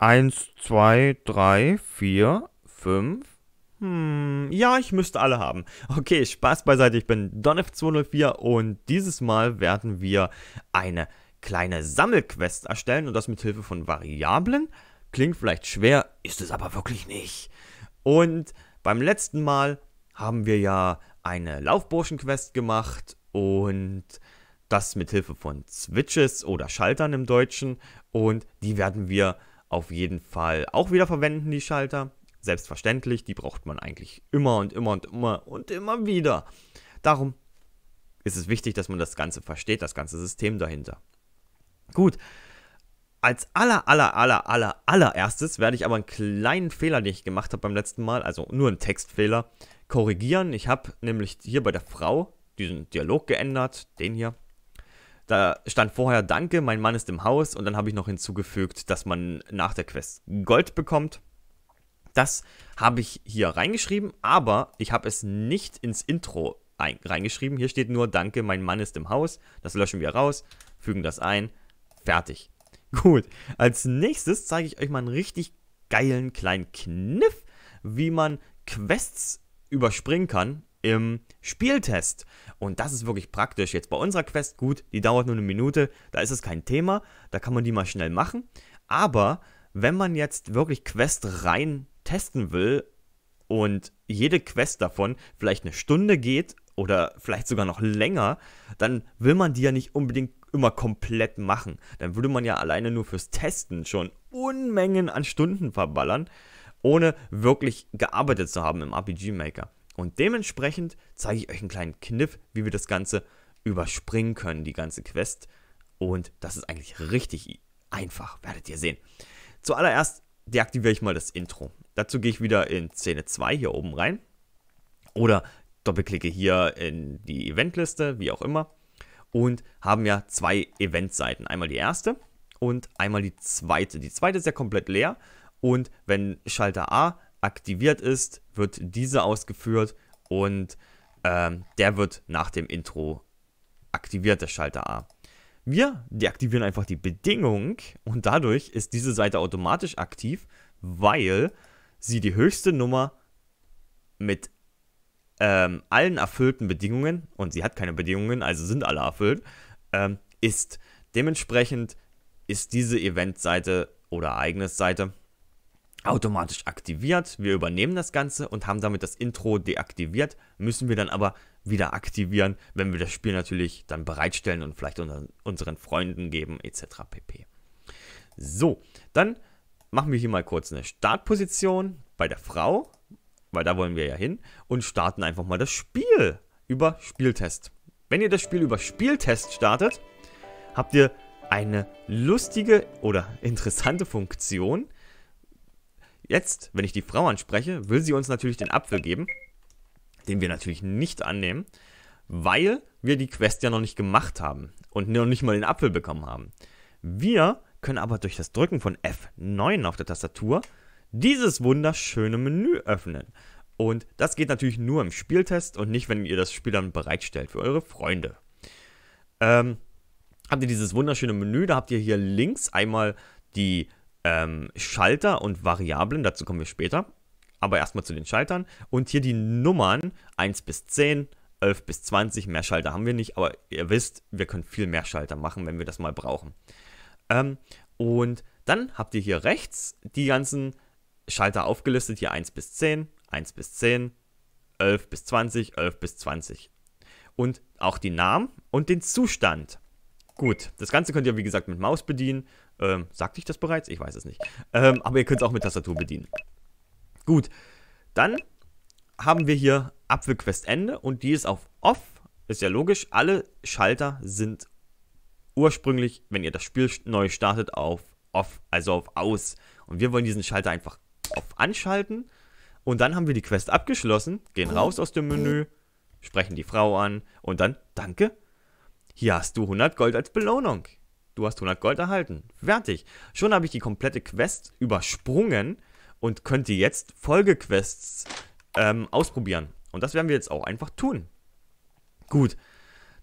Eins, zwei, drei, vier, fünf. Hm, ja, ich müsste alle haben. Okay, Spaß beiseite, ich bin DonF204 und dieses Mal werden wir eine kleine Sammelquest erstellen und das mit Hilfe von Variablen. Klingt vielleicht schwer, ist es aber wirklich nicht. Und beim letzten Mal haben wir ja eine Laufburschenquest gemacht und das mit Hilfe von Switches oder Schaltern im Deutschen und die werden wir auf jeden Fall auch wieder verwenden, die Schalter. Selbstverständlich, die braucht man eigentlich immer und immer und immer und immer wieder. Darum ist es wichtig, dass man das Ganze versteht, das ganze System dahinter. Gut, als aller, aller, aller, aller, allererstes werde ich aber einen kleinen Fehler, den ich gemacht habe beim letzten Mal, also nur einen Textfehler, korrigieren. Ich habe nämlich hier bei der Frau diesen Dialog geändert, den hier, da stand vorher Danke, mein Mann ist im Haus und dann habe ich noch hinzugefügt, dass man nach der Quest Gold bekommt. Das habe ich hier reingeschrieben, aber ich habe es nicht ins Intro reingeschrieben. Hier steht nur Danke, mein Mann ist im Haus. Das löschen wir raus, fügen das ein. Fertig. Gut, als nächstes zeige ich euch mal einen richtig geilen kleinen Kniff, wie man Quests überspringen kann im Spieltest. Und das ist wirklich praktisch. Jetzt bei unserer Quest, gut, die dauert nur eine Minute, da ist es kein Thema, da kann man die mal schnell machen. Aber wenn man jetzt wirklich Quest rein testen will und jede Quest davon vielleicht eine Stunde geht oder vielleicht sogar noch länger, dann will man die ja nicht unbedingt immer komplett machen. Dann würde man ja alleine nur fürs Testen schon Unmengen an Stunden verballern, ohne wirklich gearbeitet zu haben im RPG Maker. Und dementsprechend zeige ich euch einen kleinen Kniff, wie wir das Ganze überspringen können, die ganze Quest. Und das ist eigentlich richtig einfach, werdet ihr sehen. Zuallererst deaktiviere ich mal das Intro. Dazu gehe ich wieder in Szene 2 hier oben rein. Oder doppelklicke hier in die Eventliste, wie auch immer. Und haben ja zwei Eventseiten. Einmal die erste und einmal die zweite. Die zweite ist ja komplett leer. Und wenn Schalter A aktiviert ist, wird diese ausgeführt und ähm, der wird nach dem Intro aktiviert, der Schalter A. Wir deaktivieren einfach die Bedingung und dadurch ist diese Seite automatisch aktiv, weil sie die höchste Nummer mit ähm, allen erfüllten Bedingungen, und sie hat keine Bedingungen, also sind alle erfüllt, ähm, ist. Dementsprechend ist diese Eventseite oder Ereignisseite automatisch aktiviert. Wir übernehmen das Ganze und haben damit das Intro deaktiviert, müssen wir dann aber wieder aktivieren, wenn wir das Spiel natürlich dann bereitstellen und vielleicht unseren Freunden geben etc. pp. So, dann machen wir hier mal kurz eine Startposition bei der Frau, weil da wollen wir ja hin und starten einfach mal das Spiel über Spieltest. Wenn ihr das Spiel über Spieltest startet, habt ihr eine lustige oder interessante Funktion, Jetzt, wenn ich die Frau anspreche, will sie uns natürlich den Apfel geben, den wir natürlich nicht annehmen, weil wir die Quest ja noch nicht gemacht haben und noch nicht mal den Apfel bekommen haben. Wir können aber durch das Drücken von F9 auf der Tastatur dieses wunderschöne Menü öffnen. Und das geht natürlich nur im Spieltest und nicht, wenn ihr das Spiel dann bereitstellt für eure Freunde. Ähm, habt ihr dieses wunderschöne Menü, da habt ihr hier links einmal die ähm, Schalter und Variablen, dazu kommen wir später. Aber erstmal zu den Schaltern. Und hier die Nummern 1 bis 10, 11 bis 20. Mehr Schalter haben wir nicht, aber ihr wisst, wir können viel mehr Schalter machen, wenn wir das mal brauchen. Ähm, und dann habt ihr hier rechts die ganzen Schalter aufgelistet. Hier 1 bis 10, 1 bis 10, 11 bis 20, 11 bis 20. Und auch die Namen und den Zustand. Gut, das Ganze könnt ihr wie gesagt mit Maus bedienen. Ähm, sagte ich das bereits? Ich weiß es nicht. Ähm, aber ihr könnt es auch mit Tastatur bedienen. Gut, dann haben wir hier Apfelquest Ende und die ist auf Off. Ist ja logisch, alle Schalter sind ursprünglich, wenn ihr das Spiel neu startet, auf Off, also auf Aus. Und wir wollen diesen Schalter einfach auf Anschalten. Und dann haben wir die Quest abgeschlossen, gehen raus aus dem Menü, sprechen die Frau an und dann, danke, hier hast du 100 Gold als Belohnung du hast 100 Gold erhalten. Fertig. Schon habe ich die komplette Quest übersprungen und könnte jetzt Folgequests ähm, ausprobieren. Und das werden wir jetzt auch einfach tun. Gut,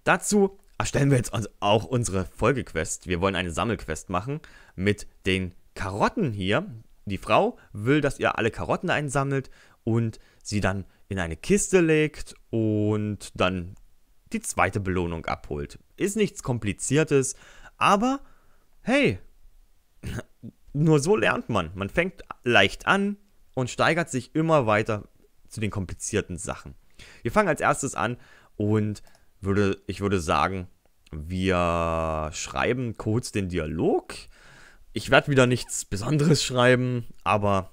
dazu erstellen wir jetzt auch unsere Folgequest. Wir wollen eine Sammelquest machen mit den Karotten hier. Die Frau will, dass ihr alle Karotten einsammelt und sie dann in eine Kiste legt und dann die zweite Belohnung abholt. Ist nichts Kompliziertes, aber hey, nur so lernt man. Man fängt leicht an und steigert sich immer weiter zu den komplizierten Sachen. Wir fangen als erstes an und würde, ich würde sagen, wir schreiben kurz den Dialog. Ich werde wieder nichts Besonderes schreiben, aber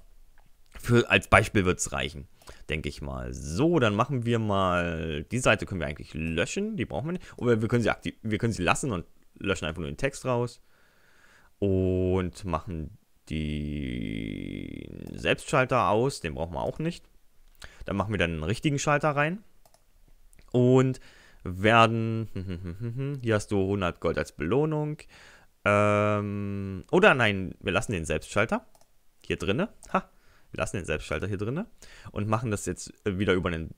für, als Beispiel wird es reichen, denke ich mal. So, dann machen wir mal, die Seite können wir eigentlich löschen, die brauchen wir nicht. Oder wir können sie, wir können sie lassen und löschen einfach nur den Text raus und machen den Selbstschalter aus, den brauchen wir auch nicht. Dann machen wir dann einen richtigen Schalter rein und werden, hier hast du 100 Gold als Belohnung. Ähm, oder nein, wir lassen den Selbstschalter hier drinne. Ha, wir lassen den Selbstschalter hier drinne und machen das jetzt wieder über, einen,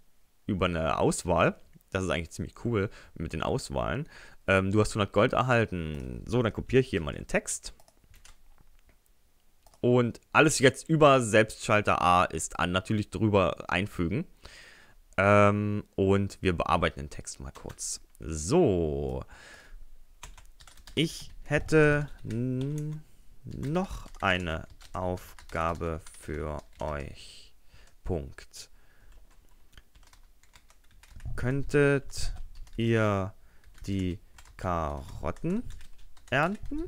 über eine Auswahl das ist eigentlich ziemlich cool mit den Auswahlen. Ähm, du hast 100 Gold erhalten. So, dann kopiere ich hier mal den Text. Und alles jetzt über Selbstschalter A ist an. Natürlich drüber einfügen. Ähm, und wir bearbeiten den Text mal kurz. So. Ich hätte noch eine Aufgabe für euch. Punkt könntet ihr die Karotten ernten?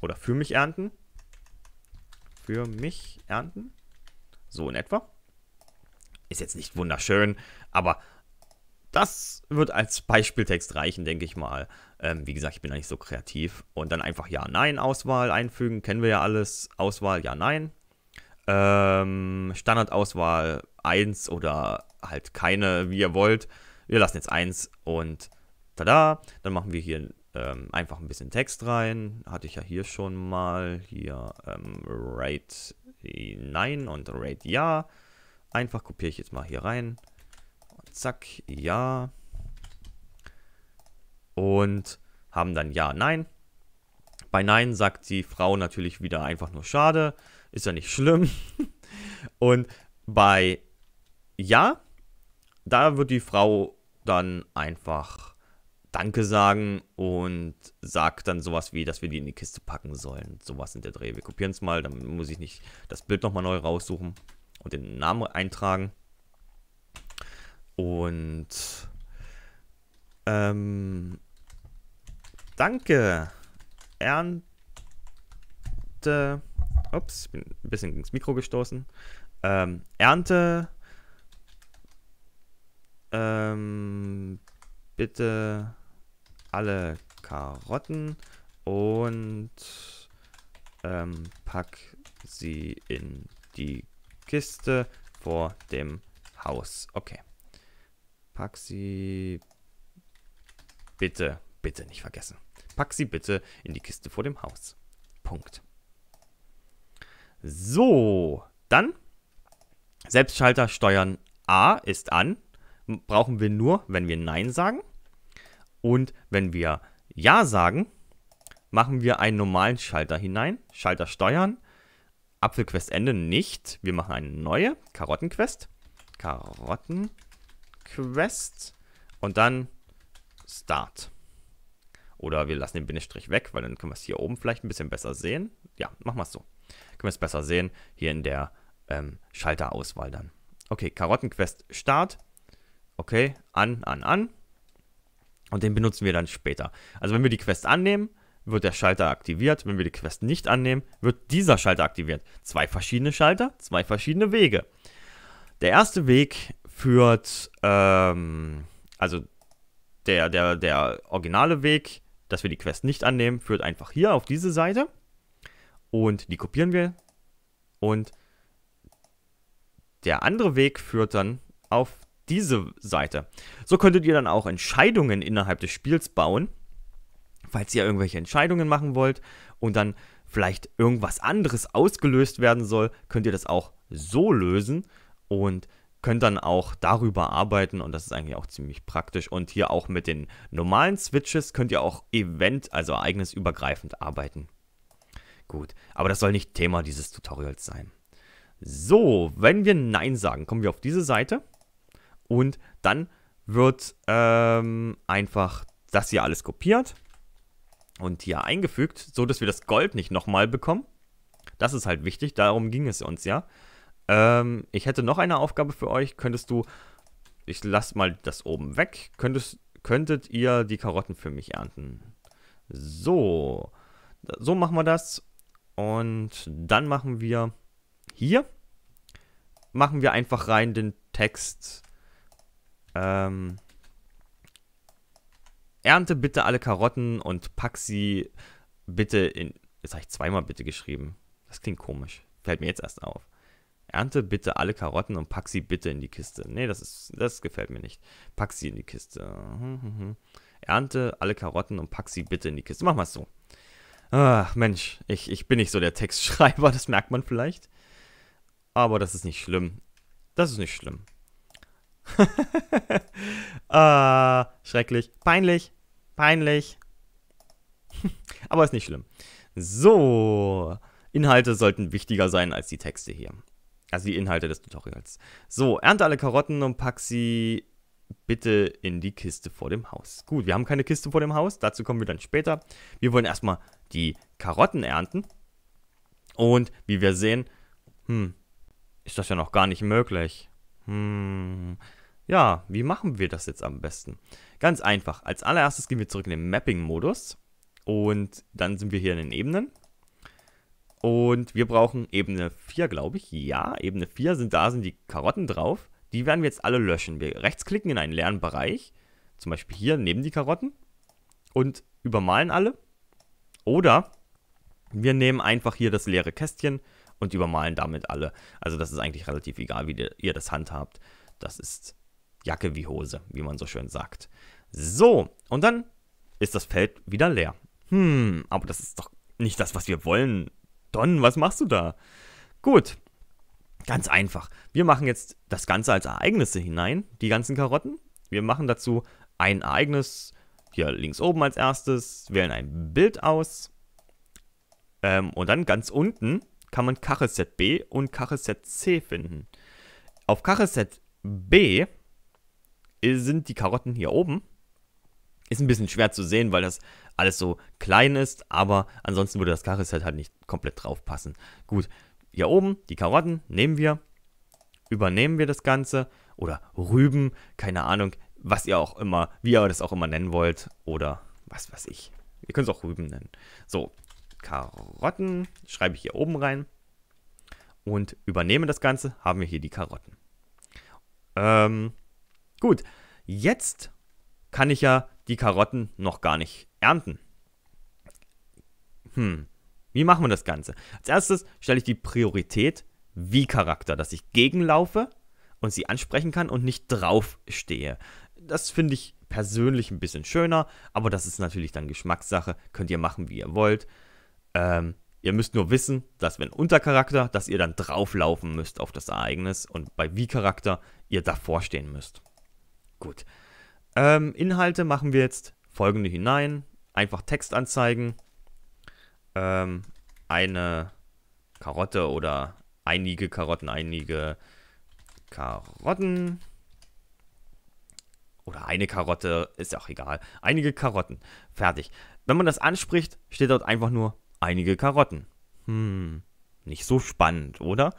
Oder für mich ernten? Für mich ernten? So in etwa. Ist jetzt nicht wunderschön, aber das wird als Beispieltext reichen, denke ich mal. Ähm, wie gesagt, ich bin da nicht so kreativ. Und dann einfach Ja-Nein-Auswahl einfügen. Kennen wir ja alles. Auswahl Ja-Nein. Ähm, Standardauswahl 1 oder halt keine, wie ihr wollt. Wir lassen jetzt 1 und tada. Dann machen wir hier ähm, einfach ein bisschen Text rein. Hatte ich ja hier schon mal. Hier ähm, Rate Nein und Rate Ja. Einfach kopiere ich jetzt mal hier rein. Und zack, Ja. Und haben dann Ja, Nein. Bei Nein sagt die Frau natürlich wieder einfach nur Schade. Ist ja nicht schlimm. und bei Ja da wird die Frau dann einfach Danke sagen und sagt dann sowas wie, dass wir die in die Kiste packen sollen. Sowas in der Dreh. Wir kopieren es mal, dann muss ich nicht das Bild nochmal neu raussuchen und den Namen eintragen. Und ähm, danke. Ernte. Ups, bin ein bisschen ins Mikro gestoßen. Ähm, Ernte ähm, bitte alle Karotten und ähm, pack sie in die Kiste vor dem Haus. Okay. Pack sie bitte, bitte nicht vergessen. Pack sie bitte in die Kiste vor dem Haus. Punkt. So, dann Selbstschalter steuern A ist an brauchen wir nur, wenn wir Nein sagen. Und wenn wir Ja sagen, machen wir einen normalen Schalter hinein. Schalter steuern. Apfelquest Ende nicht. Wir machen eine neue. Karottenquest. Karottenquest. Und dann Start. Oder wir lassen den Bindestrich weg, weil dann können wir es hier oben vielleicht ein bisschen besser sehen. Ja, machen wir es so. Können wir es besser sehen, hier in der ähm, Schalterauswahl dann. Okay, Karottenquest Start. Okay, an, an, an. Und den benutzen wir dann später. Also wenn wir die Quest annehmen, wird der Schalter aktiviert. Wenn wir die Quest nicht annehmen, wird dieser Schalter aktiviert. Zwei verschiedene Schalter, zwei verschiedene Wege. Der erste Weg führt, ähm, also der, der, der originale Weg, dass wir die Quest nicht annehmen, führt einfach hier auf diese Seite. Und die kopieren wir. Und der andere Weg führt dann auf diese Seite. So könntet ihr dann auch Entscheidungen innerhalb des Spiels bauen, falls ihr irgendwelche Entscheidungen machen wollt und dann vielleicht irgendwas anderes ausgelöst werden soll, könnt ihr das auch so lösen und könnt dann auch darüber arbeiten und das ist eigentlich auch ziemlich praktisch und hier auch mit den normalen Switches könnt ihr auch event, also ereignisübergreifend arbeiten. Gut, aber das soll nicht Thema dieses Tutorials sein. So, wenn wir Nein sagen, kommen wir auf diese Seite und dann wird ähm, einfach das hier alles kopiert und hier eingefügt, so dass wir das Gold nicht nochmal bekommen. Das ist halt wichtig, darum ging es uns ja. Ähm, ich hätte noch eine Aufgabe für euch. Könntest du, ich lasse mal das oben weg, könntest, könntet ihr die Karotten für mich ernten? So, so machen wir das. Und dann machen wir hier, machen wir einfach rein den Text ähm, ernte bitte alle Karotten und pack sie bitte in. Jetzt habe ich zweimal bitte geschrieben. Das klingt komisch. Fällt mir jetzt erst auf. Ernte bitte alle Karotten und pack sie bitte in die Kiste. Nee, das ist, das gefällt mir nicht. Pack sie in die Kiste. Hm, hm, hm. Ernte alle Karotten und pack sie bitte in die Kiste. Mach mal so. Ach, Mensch, ich, ich bin nicht so der Textschreiber, das merkt man vielleicht. Aber das ist nicht schlimm. Das ist nicht schlimm äh, schrecklich. Peinlich. Peinlich. Aber ist nicht schlimm. So. Inhalte sollten wichtiger sein als die Texte hier. Also die Inhalte des Tutorials. So, ernte alle Karotten und pack sie bitte in die Kiste vor dem Haus. Gut, wir haben keine Kiste vor dem Haus. Dazu kommen wir dann später. Wir wollen erstmal die Karotten ernten. Und wie wir sehen, hm, ist das ja noch gar nicht möglich. Hm. Ja, wie machen wir das jetzt am besten? Ganz einfach. Als allererstes gehen wir zurück in den Mapping-Modus. Und dann sind wir hier in den Ebenen. Und wir brauchen Ebene 4, glaube ich. Ja, Ebene 4, sind, da sind die Karotten drauf. Die werden wir jetzt alle löschen. Wir rechtsklicken in einen leeren Bereich. Zum Beispiel hier neben die Karotten. Und übermalen alle. Oder wir nehmen einfach hier das leere Kästchen, und übermalen damit alle. Also das ist eigentlich relativ egal, wie ihr das handhabt. Das ist Jacke wie Hose, wie man so schön sagt. So, und dann ist das Feld wieder leer. Hm, aber das ist doch nicht das, was wir wollen. Don, was machst du da? Gut, ganz einfach. Wir machen jetzt das Ganze als Ereignisse hinein, die ganzen Karotten. Wir machen dazu ein Ereignis, hier links oben als erstes, wählen ein Bild aus. Ähm, und dann ganz unten kann man Kachelset B und Kachelset C finden. Auf Kachelset B sind die Karotten hier oben. Ist ein bisschen schwer zu sehen, weil das alles so klein ist, aber ansonsten würde das Kachelset halt nicht komplett drauf passen. Gut, hier oben die Karotten nehmen wir, übernehmen wir das Ganze oder Rüben, keine Ahnung, was ihr auch immer, wie ihr das auch immer nennen wollt oder was weiß ich. Ihr könnt es auch Rüben nennen. So, Karotten, schreibe ich hier oben rein und übernehme das Ganze, haben wir hier die Karotten. Ähm, gut, jetzt kann ich ja die Karotten noch gar nicht ernten. Hm, wie machen wir das Ganze? Als erstes stelle ich die Priorität Wie-Charakter, dass ich gegenlaufe und sie ansprechen kann und nicht draufstehe. Das finde ich persönlich ein bisschen schöner, aber das ist natürlich dann Geschmackssache. Könnt ihr machen, wie ihr wollt. Ähm, ihr müsst nur wissen, dass wenn Untercharakter, dass ihr dann drauflaufen müsst auf das Ereignis und bei Wie-Charakter ihr davor stehen müsst. Gut. Ähm, Inhalte machen wir jetzt folgende hinein. Einfach Text anzeigen. Ähm, eine Karotte oder einige Karotten, einige Karotten. Oder eine Karotte, ist ja auch egal. Einige Karotten. Fertig. Wenn man das anspricht, steht dort einfach nur einige Karotten. Hm, nicht so spannend, oder?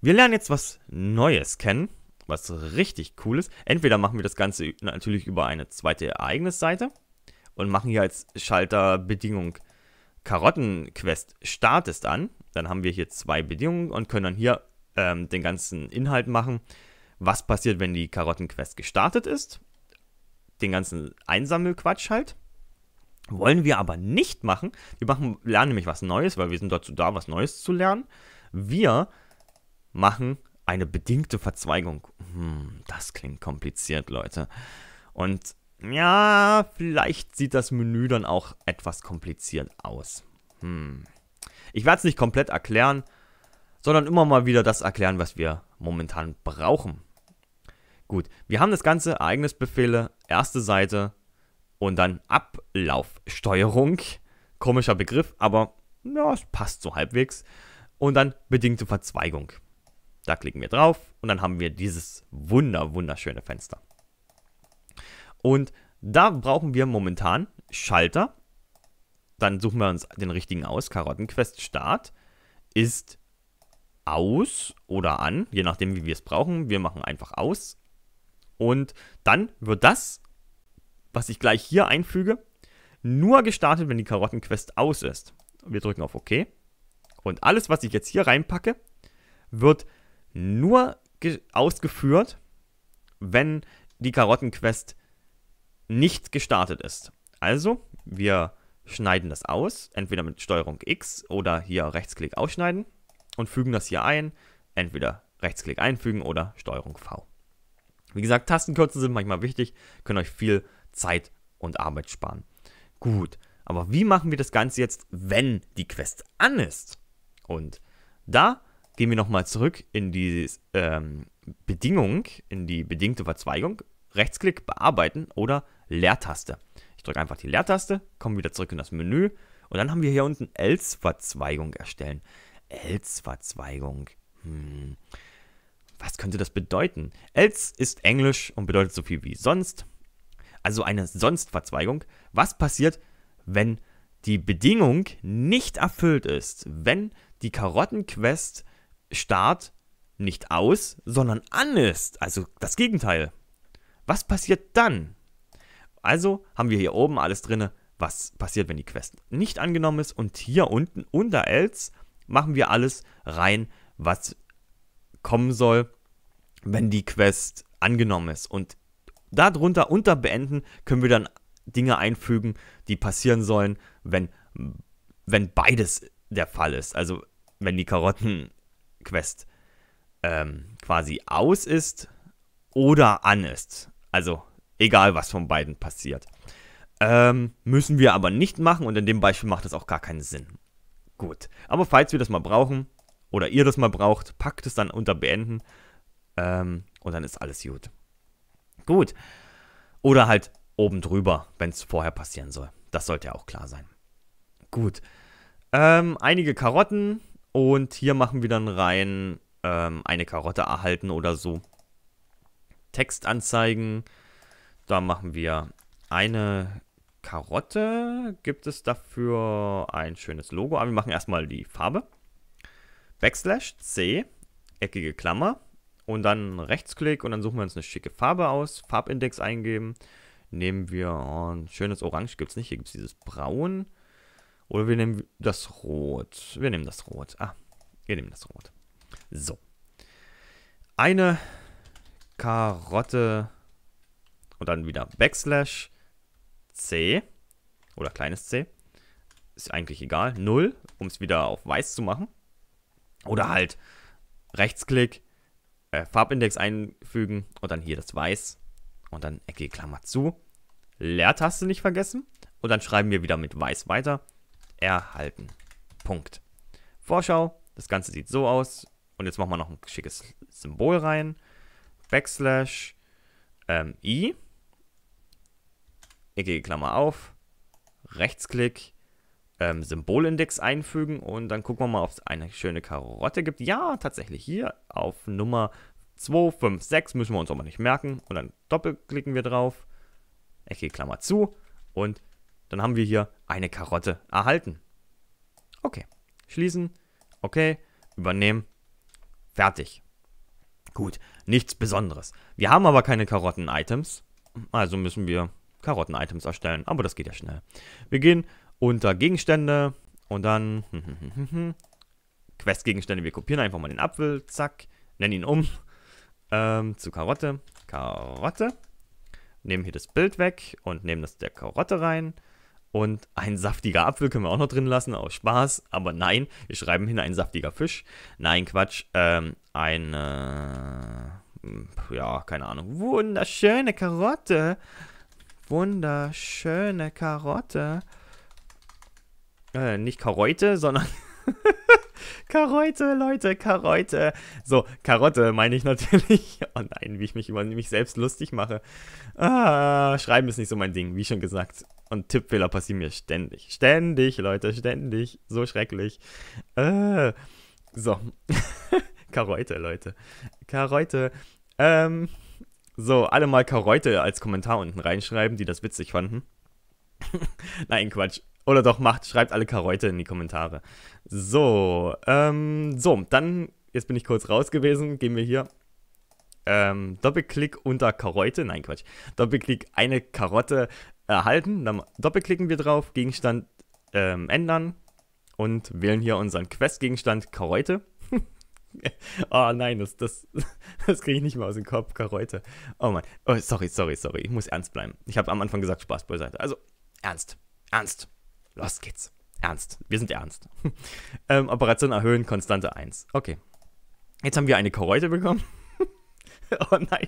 Wir lernen jetzt was Neues kennen, was richtig cool ist. Entweder machen wir das Ganze natürlich über eine zweite Ereignisseite und machen hier als Schalterbedingung Karottenquest startest an. Dann haben wir hier zwei Bedingungen und können dann hier ähm, den ganzen Inhalt machen. Was passiert, wenn die Karottenquest gestartet ist? Den ganzen Einsammelquatsch halt. Wollen wir aber nicht machen. Wir machen, lernen nämlich was Neues, weil wir sind dazu da, was Neues zu lernen. Wir machen eine bedingte Verzweigung. Hm, das klingt kompliziert, Leute. Und ja, vielleicht sieht das Menü dann auch etwas kompliziert aus. Hm. Ich werde es nicht komplett erklären, sondern immer mal wieder das erklären, was wir momentan brauchen. Gut, wir haben das Ganze Ereignisbefehle, erste Seite, und dann Ablaufsteuerung. Komischer Begriff, aber ja, es passt so halbwegs. Und dann bedingte Verzweigung. Da klicken wir drauf und dann haben wir dieses wunder, wunderschöne Fenster. Und da brauchen wir momentan Schalter. Dann suchen wir uns den richtigen aus. Karottenquest Start ist aus oder an, je nachdem wie wir es brauchen. Wir machen einfach aus. Und dann wird das was ich gleich hier einfüge, nur gestartet, wenn die Karottenquest aus ist. Wir drücken auf OK. Und alles, was ich jetzt hier reinpacke, wird nur ausgeführt, wenn die Karottenquest nicht gestartet ist. Also, wir schneiden das aus, entweder mit Steuerung X oder hier Rechtsklick ausschneiden und fügen das hier ein, entweder Rechtsklick einfügen oder Steuerung V. Wie gesagt, Tastenkürzen sind manchmal wichtig, können euch viel Zeit und Arbeit sparen. Gut, aber wie machen wir das Ganze jetzt, wenn die Quest an ist? Und da gehen wir nochmal zurück in die ähm, Bedingung, in die bedingte Verzweigung. Rechtsklick bearbeiten oder Leertaste. Ich drücke einfach die Leertaste, komme wieder zurück in das Menü und dann haben wir hier unten Else-Verzweigung erstellen. Else-Verzweigung. Hm. Was könnte das bedeuten? Else ist Englisch und bedeutet so viel wie sonst also eine Sonstverzweigung. Was passiert, wenn die Bedingung nicht erfüllt ist, wenn die Karottenquest Start nicht aus, sondern an ist, also das Gegenteil. Was passiert dann? Also haben wir hier oben alles drin, was passiert, wenn die Quest nicht angenommen ist und hier unten unter else machen wir alles rein, was kommen soll, wenn die Quest angenommen ist. Und Darunter unter Beenden können wir dann Dinge einfügen, die passieren sollen, wenn, wenn beides der Fall ist. Also wenn die Karottenquest ähm, quasi aus ist oder an ist. Also egal, was von beiden passiert. Ähm, müssen wir aber nicht machen und in dem Beispiel macht das auch gar keinen Sinn. Gut, aber falls wir das mal brauchen oder ihr das mal braucht, packt es dann unter Beenden ähm, und dann ist alles gut gut. Oder halt oben drüber, wenn es vorher passieren soll. Das sollte ja auch klar sein. Gut. Ähm, einige Karotten und hier machen wir dann rein ähm, eine Karotte erhalten oder so. Text anzeigen. Da machen wir eine Karotte. Gibt es dafür ein schönes Logo? Aber wir machen erstmal die Farbe. Backslash C, eckige Klammer, und dann Rechtsklick und dann suchen wir uns eine schicke Farbe aus, Farbindex eingeben. Nehmen wir oh, ein schönes Orange, gibt es nicht, hier gibt es dieses Braun. Oder wir nehmen das Rot. Wir nehmen das Rot. Ah, wir nehmen das Rot. So. Eine Karotte und dann wieder Backslash C oder kleines c. Ist eigentlich egal. 0, um es wieder auf weiß zu machen. Oder halt Rechtsklick, äh, Farbindex einfügen und dann hier das Weiß und dann Ecke Klammer zu. Leertaste nicht vergessen und dann schreiben wir wieder mit Weiß weiter. Erhalten. Punkt. Vorschau. Das Ganze sieht so aus. Und jetzt machen wir noch ein schickes Symbol rein. Backslash ähm, i. Ecke Klammer auf. Rechtsklick ähm, Symbolindex einfügen und dann gucken wir mal, ob es eine schöne Karotte gibt. Ja, tatsächlich hier auf Nummer 2, 5, 6 müssen wir uns auch mal nicht merken. Und dann doppelklicken wir drauf, Ecke Klammer zu und dann haben wir hier eine Karotte erhalten. Okay, schließen, okay, übernehmen, fertig. Gut, nichts Besonderes. Wir haben aber keine Karotten-Items, also müssen wir Karotten-Items erstellen, aber das geht ja schnell. Wir gehen unter Gegenstände und dann Questgegenstände. Wir kopieren einfach mal den Apfel, zack, nennen ihn um ähm, zu Karotte, Karotte. Nehmen hier das Bild weg und nehmen das der Karotte rein. Und ein saftiger Apfel können wir auch noch drin lassen, aus Spaß. Aber nein, wir schreiben hin ein saftiger Fisch. Nein, Quatsch. Ähm, eine, ja, keine Ahnung. Wunderschöne Karotte. Wunderschöne Karotte. Äh, nicht Karotte, sondern. Karotte, Leute, Karotte. So, Karotte meine ich natürlich. Oh nein, wie ich mich über mich selbst lustig mache. Ah, schreiben ist nicht so mein Ding, wie schon gesagt. Und Tippfehler passieren mir ständig. Ständig, Leute, ständig. So schrecklich. Äh, so. Karotte, Leute. Karotte. Ähm, so, alle mal Karotte als Kommentar unten reinschreiben, die das witzig fanden. Nein, Quatsch. Oder doch, macht, schreibt alle Karäute in die Kommentare. So, ähm, so, dann, jetzt bin ich kurz raus gewesen, gehen wir hier. Ähm, Doppelklick unter Karäute, nein Quatsch. Doppelklick eine Karotte erhalten, dann doppelklicken wir drauf, Gegenstand ähm, ändern und wählen hier unseren Questgegenstand Karäute. oh nein, das, das, das kriege ich nicht mehr aus dem Kopf, Karäute. Oh Mann, oh, sorry, sorry, sorry, ich muss ernst bleiben. Ich habe am Anfang gesagt, Spaß beiseite. Also, ernst, ernst. Los geht's. Ernst. Wir sind ernst. ähm, Operation erhöhen, Konstante 1. Okay. Jetzt haben wir eine Karotte bekommen. oh nein.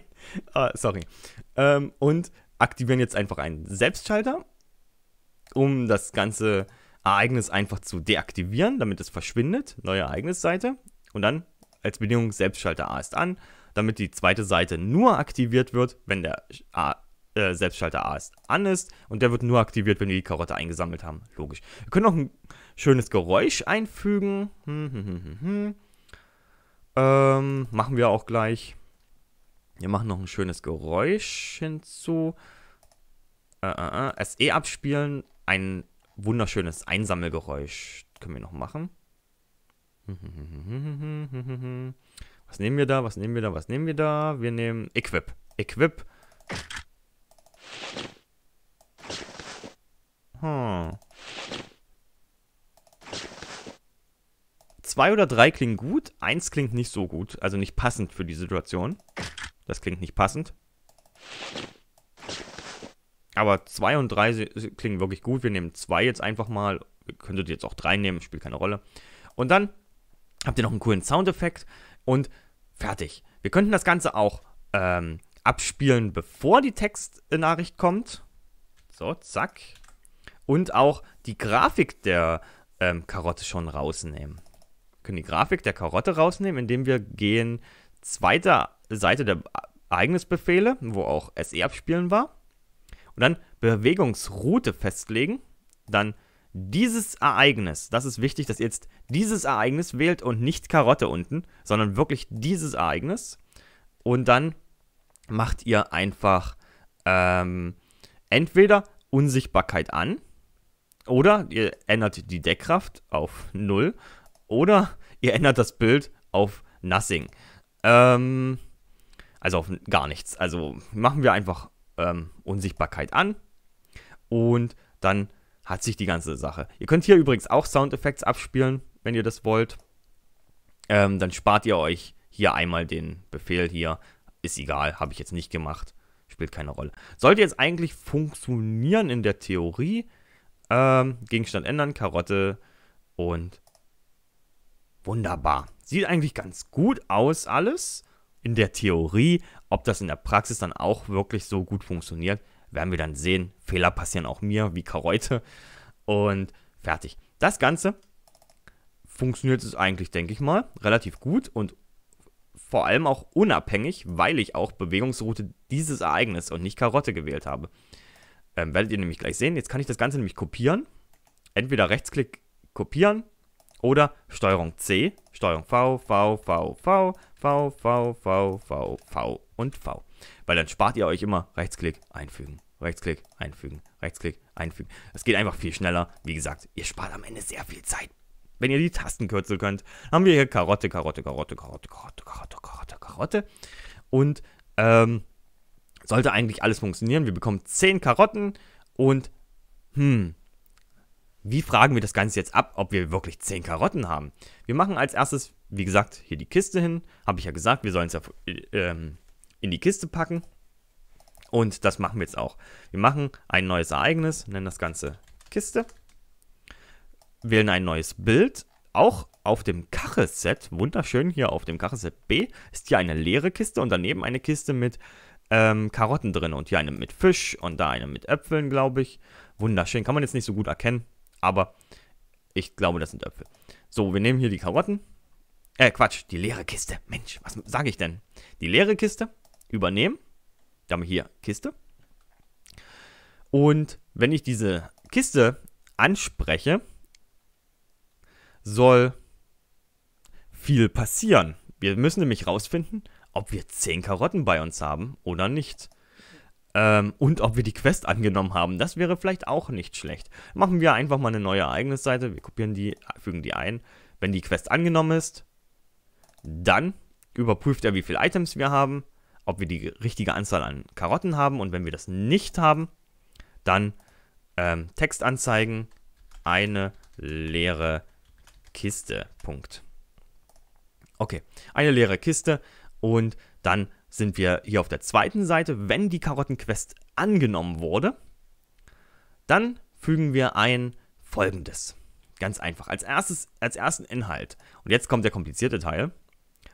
Oh, sorry. Ähm, und aktivieren jetzt einfach einen Selbstschalter, um das ganze Ereignis einfach zu deaktivieren, damit es verschwindet. Neue Ereignisseite. Und dann als Bedingung Selbstschalter A ist an, damit die zweite Seite nur aktiviert wird, wenn der A äh, Selbstschalter A ist an ist und der wird nur aktiviert, wenn wir die Karotte eingesammelt haben. Logisch. Wir können noch ein schönes Geräusch einfügen. Hm, hm, hm, hm, hm. ähm, machen wir auch gleich. Wir machen noch ein schönes Geräusch hinzu. Äh, äh, äh. SE abspielen. Ein wunderschönes Einsammelgeräusch können wir noch machen. Was nehmen wir da? Was nehmen wir da? Was nehmen wir da? Wir nehmen Equip. Equip Hm. Zwei oder drei klingen gut, eins klingt nicht so gut. Also nicht passend für die Situation. Das klingt nicht passend. Aber zwei und drei klingen wirklich gut. Wir nehmen zwei jetzt einfach mal. Ihr könntet jetzt auch drei nehmen, spielt keine Rolle. Und dann habt ihr noch einen coolen Soundeffekt und fertig. Wir könnten das Ganze auch ähm, abspielen, bevor die Textnachricht kommt. So, zack und auch die Grafik der ähm, Karotte schon rausnehmen. Wir können die Grafik der Karotte rausnehmen, indem wir gehen zweiter Seite der Ereignisbefehle, wo auch SE abspielen war, und dann Bewegungsroute festlegen, dann dieses Ereignis, das ist wichtig, dass ihr jetzt dieses Ereignis wählt und nicht Karotte unten, sondern wirklich dieses Ereignis. Und dann macht ihr einfach ähm, entweder Unsichtbarkeit an, oder ihr ändert die Deckkraft auf 0. Oder ihr ändert das Bild auf Nothing. Ähm, also auf gar nichts. Also machen wir einfach ähm, Unsichtbarkeit an. Und dann hat sich die ganze Sache. Ihr könnt hier übrigens auch Soundeffekte abspielen, wenn ihr das wollt. Ähm, dann spart ihr euch hier einmal den Befehl hier. Ist egal, habe ich jetzt nicht gemacht. Spielt keine Rolle. Sollte jetzt eigentlich funktionieren in der Theorie. Ähm, Gegenstand ändern, Karotte und wunderbar. Sieht eigentlich ganz gut aus alles in der Theorie. Ob das in der Praxis dann auch wirklich so gut funktioniert, werden wir dann sehen. Fehler passieren auch mir, wie Karotte. Und fertig. Das Ganze funktioniert es eigentlich, denke ich mal, relativ gut und vor allem auch unabhängig, weil ich auch Bewegungsroute dieses Ereignis und nicht Karotte gewählt habe. Ähm, werdet ihr nämlich gleich sehen. Jetzt kann ich das Ganze nämlich kopieren. Entweder Rechtsklick kopieren oder Steuerung C, Steuerung v, v, V, V, V, V, V, V, V und V. Weil dann spart ihr euch immer Rechtsklick einfügen, Rechtsklick einfügen, Rechtsklick einfügen. Es geht einfach viel schneller. Wie gesagt, ihr spart am Ende sehr viel Zeit. Wenn ihr die Tasten kürzeln könnt, haben wir hier Karotte, Karotte, Karotte, Karotte, Karotte, Karotte, Karotte, Karotte. Und ähm, sollte eigentlich alles funktionieren. Wir bekommen 10 Karotten und hm, wie fragen wir das Ganze jetzt ab, ob wir wirklich 10 Karotten haben? Wir machen als erstes, wie gesagt, hier die Kiste hin. Habe ich ja gesagt, wir sollen es ja ähm, in die Kiste packen. Und das machen wir jetzt auch. Wir machen ein neues Ereignis, nennen das Ganze Kiste. Wählen ein neues Bild. Auch auf dem Kachelset, wunderschön hier auf dem Kachelset B, ist hier eine leere Kiste und daneben eine Kiste mit ähm, Karotten drin. Und hier eine mit Fisch und da eine mit Äpfeln, glaube ich. Wunderschön. Kann man jetzt nicht so gut erkennen, aber ich glaube, das sind Äpfel. So, wir nehmen hier die Karotten. Äh, Quatsch, die leere Kiste. Mensch, was sage ich denn? Die leere Kiste übernehmen. Da haben wir hier Kiste. Und wenn ich diese Kiste anspreche, soll viel passieren. Wir müssen nämlich rausfinden, ob wir 10 Karotten bei uns haben oder nicht. Ähm, und ob wir die Quest angenommen haben, das wäre vielleicht auch nicht schlecht. Machen wir einfach mal eine neue Ereignisseite, wir kopieren die, fügen die ein. Wenn die Quest angenommen ist, dann überprüft er, wie viele Items wir haben, ob wir die richtige Anzahl an Karotten haben und wenn wir das nicht haben, dann ähm, Text anzeigen, eine leere Kiste. Punkt. Okay, eine leere Kiste. Und dann sind wir hier auf der zweiten Seite. Wenn die Karottenquest angenommen wurde, dann fügen wir ein folgendes. Ganz einfach. Als, erstes, als ersten Inhalt. Und jetzt kommt der komplizierte Teil.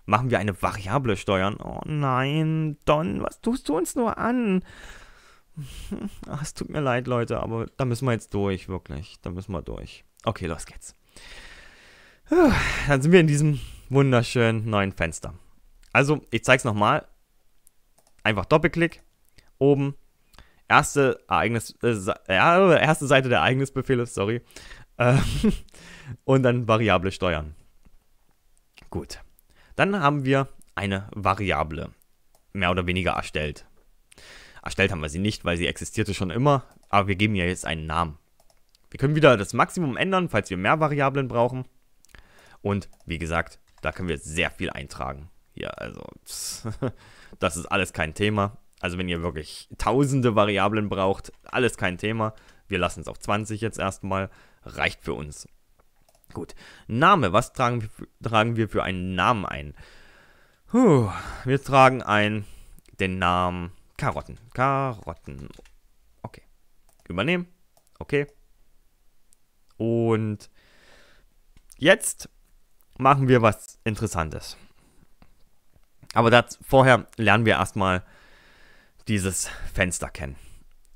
Machen wir eine Variable steuern. Oh nein, Don, was tust du uns nur an? Ach, es tut mir leid, Leute, aber da müssen wir jetzt durch, wirklich. Da müssen wir durch. Okay, los geht's. Dann sind wir in diesem wunderschönen neuen Fenster. Also, ich zeige es nochmal. Einfach Doppelklick. Oben. Erste, Ereignis, äh, äh erste Seite der Ereignisbefehle, sorry. Ähm, und dann Variable steuern. Gut. Dann haben wir eine Variable mehr oder weniger erstellt. Erstellt haben wir sie nicht, weil sie existierte schon immer, aber wir geben ihr jetzt einen Namen. Wir können wieder das Maximum ändern, falls wir mehr Variablen brauchen. Und wie gesagt, da können wir sehr viel eintragen hier, also das ist alles kein Thema. Also wenn ihr wirklich tausende Variablen braucht, alles kein Thema. Wir lassen es auf 20 jetzt erstmal, reicht für uns. Gut, Name, was tragen, tragen wir für einen Namen ein? Puh, wir tragen ein den Namen Karotten. Karotten. Okay. Übernehmen. Okay. Und jetzt machen wir was Interessantes. Aber das, vorher lernen wir erstmal dieses Fenster kennen.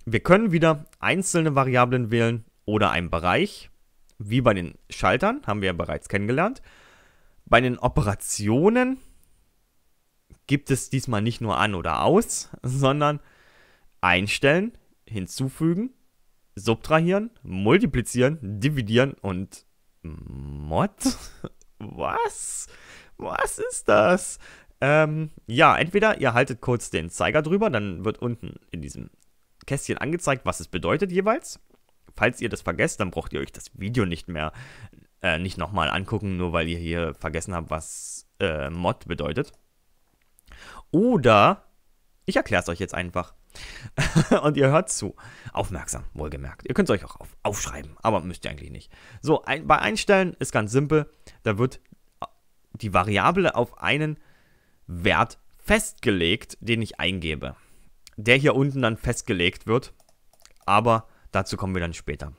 Wir können wieder einzelne Variablen wählen oder einen Bereich. Wie bei den Schaltern haben wir ja bereits kennengelernt. Bei den Operationen gibt es diesmal nicht nur an oder aus, sondern einstellen, hinzufügen, subtrahieren, multiplizieren, dividieren und Mod? Was? Was ist das? Ähm, ja, entweder ihr haltet kurz den Zeiger drüber, dann wird unten in diesem Kästchen angezeigt, was es bedeutet jeweils. Falls ihr das vergesst, dann braucht ihr euch das Video nicht mehr, äh, nicht nochmal angucken, nur weil ihr hier vergessen habt, was äh, Mod bedeutet. Oder ich erkläre es euch jetzt einfach. und ihr hört zu. Aufmerksam, wohlgemerkt. Ihr könnt es euch auch auf, aufschreiben, aber müsst ihr eigentlich nicht. So, ein, bei Einstellen ist ganz simpel. Da wird die Variable auf einen Wert festgelegt, den ich eingebe. Der hier unten dann festgelegt wird, aber dazu kommen wir dann später.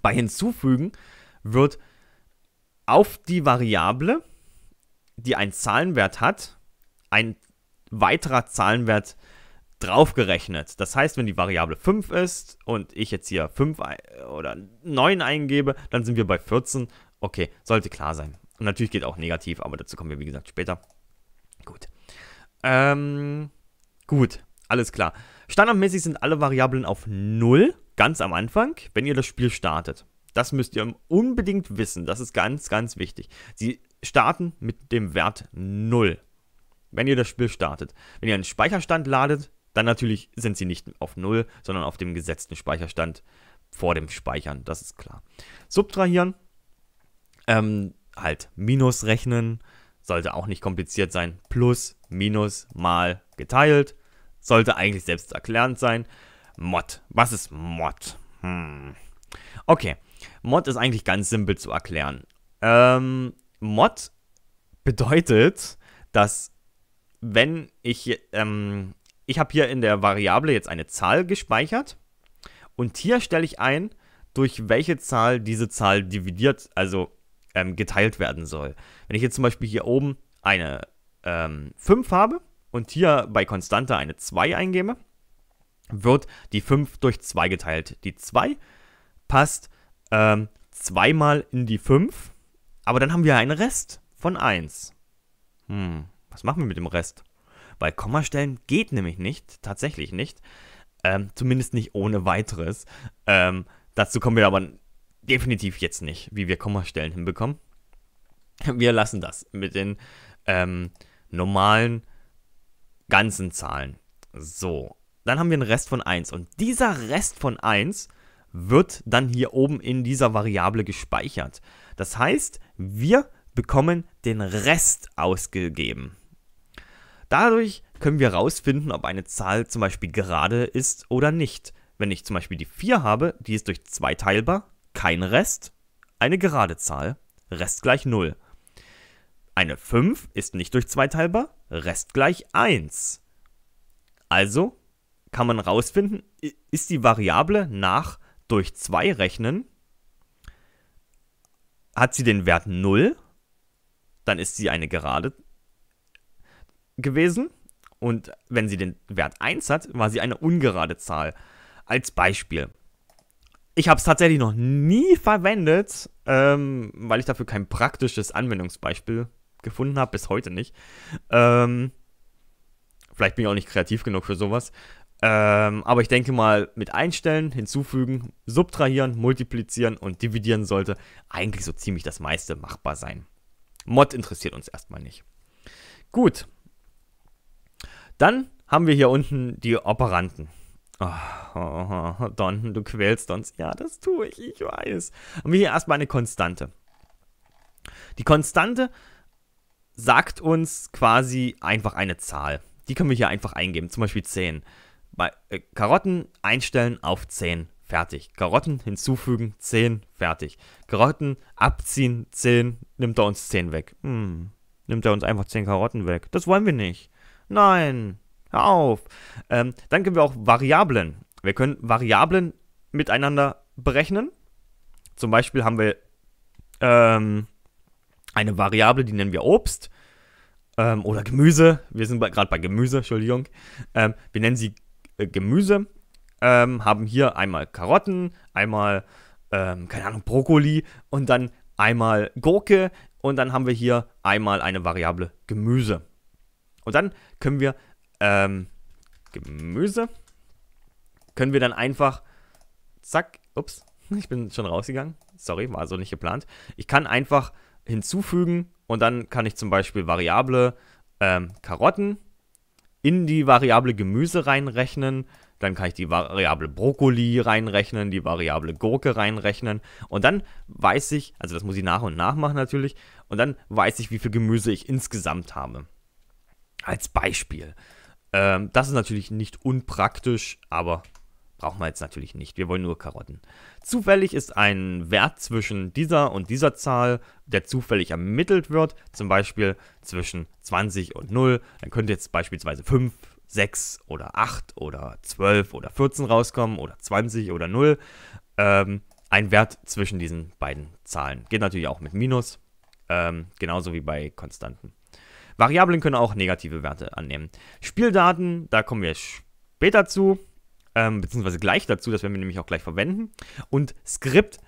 Bei Hinzufügen wird auf die Variable, die einen Zahlenwert hat, ein weiterer Zahlenwert draufgerechnet. Das heißt, wenn die Variable 5 ist und ich jetzt hier 5 oder 9 eingebe, dann sind wir bei 14. Okay, sollte klar sein. Und natürlich geht auch negativ, aber dazu kommen wir, wie gesagt, später. Ähm, gut, alles klar. Standardmäßig sind alle Variablen auf 0, ganz am Anfang, wenn ihr das Spiel startet. Das müsst ihr unbedingt wissen, das ist ganz, ganz wichtig. Sie starten mit dem Wert 0, wenn ihr das Spiel startet. Wenn ihr einen Speicherstand ladet, dann natürlich sind sie nicht auf 0, sondern auf dem gesetzten Speicherstand vor dem Speichern, das ist klar. Subtrahieren, ähm, halt Minus rechnen, sollte auch nicht kompliziert sein. Plus minus mal geteilt. Sollte eigentlich selbsterklärend sein. Mod. Was ist Mod? Hm. Okay. Mod ist eigentlich ganz simpel zu erklären. Ähm, Mod bedeutet, dass wenn ich, ähm, ich habe hier in der Variable jetzt eine Zahl gespeichert und hier stelle ich ein, durch welche Zahl diese Zahl dividiert, also ähm, geteilt werden soll. Wenn ich jetzt zum Beispiel hier oben eine ähm, 5 habe und hier bei Konstante eine 2 eingebe, wird die 5 durch 2 geteilt. Die 2 passt ähm, zweimal in die 5, aber dann haben wir einen Rest von 1. Hm, was machen wir mit dem Rest? Weil Kommastellen geht nämlich nicht, tatsächlich nicht. Ähm, zumindest nicht ohne weiteres. Ähm, dazu kommen wir aber definitiv jetzt nicht, wie wir Kommastellen hinbekommen. Wir lassen das mit den ähm, normalen ganzen Zahlen. So, dann haben wir einen Rest von 1 und dieser Rest von 1 wird dann hier oben in dieser Variable gespeichert. Das heißt, wir bekommen den Rest ausgegeben. Dadurch können wir herausfinden, ob eine Zahl zum Beispiel gerade ist oder nicht. Wenn ich zum Beispiel die 4 habe, die ist durch 2 teilbar, kein Rest, eine gerade Zahl, Rest gleich 0. Eine 5 ist nicht durch 2 teilbar, Rest gleich 1. Also kann man rausfinden, ist die Variable nach durch 2 rechnen, hat sie den Wert 0, dann ist sie eine Gerade gewesen. Und wenn sie den Wert 1 hat, war sie eine ungerade Zahl. Als Beispiel. Ich habe es tatsächlich noch nie verwendet, ähm, weil ich dafür kein praktisches Anwendungsbeispiel gefunden habe, bis heute nicht. Ähm, vielleicht bin ich auch nicht kreativ genug für sowas. Ähm, aber ich denke mal, mit einstellen, hinzufügen, subtrahieren, multiplizieren und dividieren sollte eigentlich so ziemlich das meiste machbar sein. Mod interessiert uns erstmal nicht. Gut. Dann haben wir hier unten die Operanten. Oh, oh, oh, Don, du quälst uns. Ja, das tue ich, ich weiß. Haben wir hier erstmal eine Konstante. Die Konstante sagt uns quasi einfach eine Zahl. Die können wir hier einfach eingeben, zum Beispiel 10. Bei, äh, Karotten einstellen auf 10, fertig. Karotten hinzufügen, 10, fertig. Karotten abziehen, 10, nimmt er uns 10 weg. Hm, nimmt er uns einfach 10 Karotten weg. Das wollen wir nicht. Nein, hör auf. Ähm, dann können wir auch Variablen. Wir können Variablen miteinander berechnen. Zum Beispiel haben wir ähm, eine Variable, die nennen wir Obst ähm, oder Gemüse. Wir sind gerade bei Gemüse, Entschuldigung. Ähm, wir nennen sie äh, Gemüse, ähm, haben hier einmal Karotten, einmal, ähm, keine Ahnung, Brokkoli und dann einmal Gurke und dann haben wir hier einmal eine Variable Gemüse. Und dann können wir ähm, Gemüse, können wir dann einfach, zack, ups, ich bin schon rausgegangen, sorry, war so nicht geplant. Ich kann einfach hinzufügen und dann kann ich zum Beispiel Variable ähm, Karotten in die Variable Gemüse reinrechnen, dann kann ich die Variable Brokkoli reinrechnen, die Variable Gurke reinrechnen und dann weiß ich, also das muss ich nach und nach machen natürlich, und dann weiß ich, wie viel Gemüse ich insgesamt habe. Als Beispiel. Ähm, das ist natürlich nicht unpraktisch, aber Brauchen wir jetzt natürlich nicht. Wir wollen nur Karotten. Zufällig ist ein Wert zwischen dieser und dieser Zahl, der zufällig ermittelt wird, zum Beispiel zwischen 20 und 0. Dann könnte jetzt beispielsweise 5, 6 oder 8 oder 12 oder 14 rauskommen oder 20 oder 0. Ähm, ein Wert zwischen diesen beiden Zahlen. Geht natürlich auch mit Minus, ähm, genauso wie bei Konstanten. Variablen können auch negative Werte annehmen. Spieldaten, da kommen wir später zu ähm, beziehungsweise gleich dazu, das werden wir nämlich auch gleich verwenden. Und Skript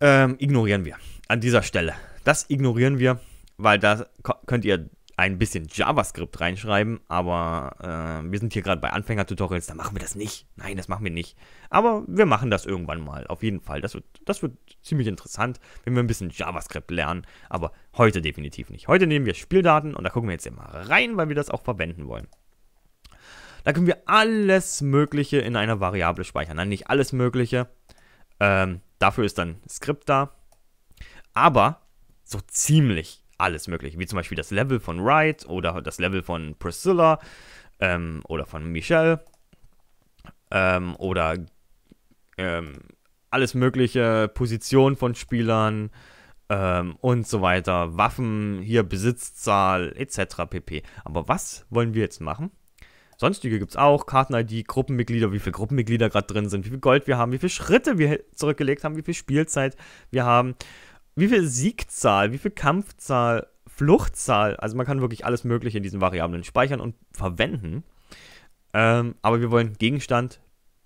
ähm, ignorieren wir an dieser Stelle. Das ignorieren wir, weil da könnt ihr ein bisschen JavaScript reinschreiben, aber äh, wir sind hier gerade bei Anfänger-Tutorials, da machen wir das nicht. Nein, das machen wir nicht. Aber wir machen das irgendwann mal, auf jeden Fall. Das wird, das wird ziemlich interessant, wenn wir ein bisschen JavaScript lernen, aber heute definitiv nicht. Heute nehmen wir Spieldaten und da gucken wir jetzt immer rein, weil wir das auch verwenden wollen. Da können wir alles Mögliche in einer Variable speichern. Nein, nicht alles Mögliche. Ähm, dafür ist dann Skript da. Aber so ziemlich alles Mögliche. Wie zum Beispiel das Level von Wright oder das Level von Priscilla ähm, oder von Michelle. Ähm, oder ähm, alles Mögliche, Position von Spielern ähm, und so weiter, Waffen, hier Besitzzahl etc. pp. Aber was wollen wir jetzt machen? Sonstige gibt es auch, Karten-ID, Gruppenmitglieder, wie viele Gruppenmitglieder gerade drin sind, wie viel Gold wir haben, wie viele Schritte wir zurückgelegt haben, wie viel Spielzeit wir haben, wie viel Siegzahl, wie viel Kampfzahl, Fluchtzahl. Also man kann wirklich alles Mögliche in diesen Variablen speichern und verwenden. Ähm, aber wir wollen Gegenstand,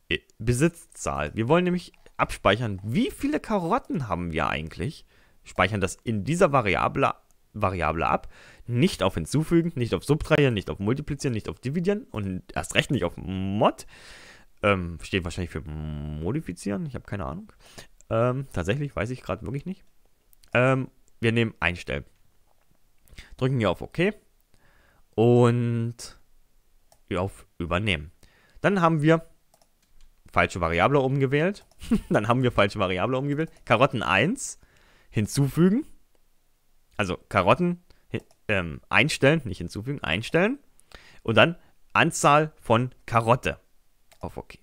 äh, Besitzzahl. Wir wollen nämlich abspeichern, wie viele Karotten haben wir eigentlich. Speichern das in dieser Variable Variable ab, nicht auf hinzufügen, nicht auf subtrahieren, nicht auf multiplizieren, nicht auf dividieren und erst recht nicht auf mod. Ähm, steht wahrscheinlich für modifizieren, ich habe keine Ahnung. Ähm, tatsächlich weiß ich gerade wirklich nicht. Ähm, wir nehmen einstellen. Drücken hier auf OK und auf übernehmen. Dann haben wir falsche Variable umgewählt. Dann haben wir falsche Variable umgewählt. Karotten 1 hinzufügen also Karotten ähm, einstellen, nicht hinzufügen, einstellen und dann Anzahl von Karotte auf OK.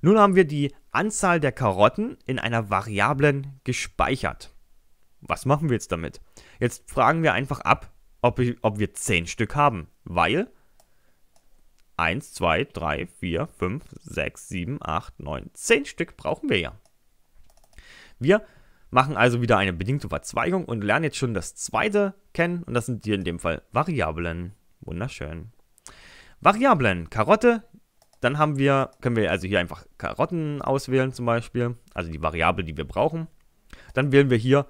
Nun haben wir die Anzahl der Karotten in einer Variablen gespeichert. Was machen wir jetzt damit? Jetzt fragen wir einfach ab, ob, ob wir 10 Stück haben, weil 1, 2, 3, 4, 5, 6, 7, 8, 9, 10 Stück brauchen wir ja. Wir machen also wieder eine bedingte Verzweigung und lernen jetzt schon das zweite kennen und das sind hier in dem Fall Variablen. Wunderschön. Variablen, Karotte, dann haben wir, können wir also hier einfach Karotten auswählen zum Beispiel, also die Variable, die wir brauchen. Dann wählen wir hier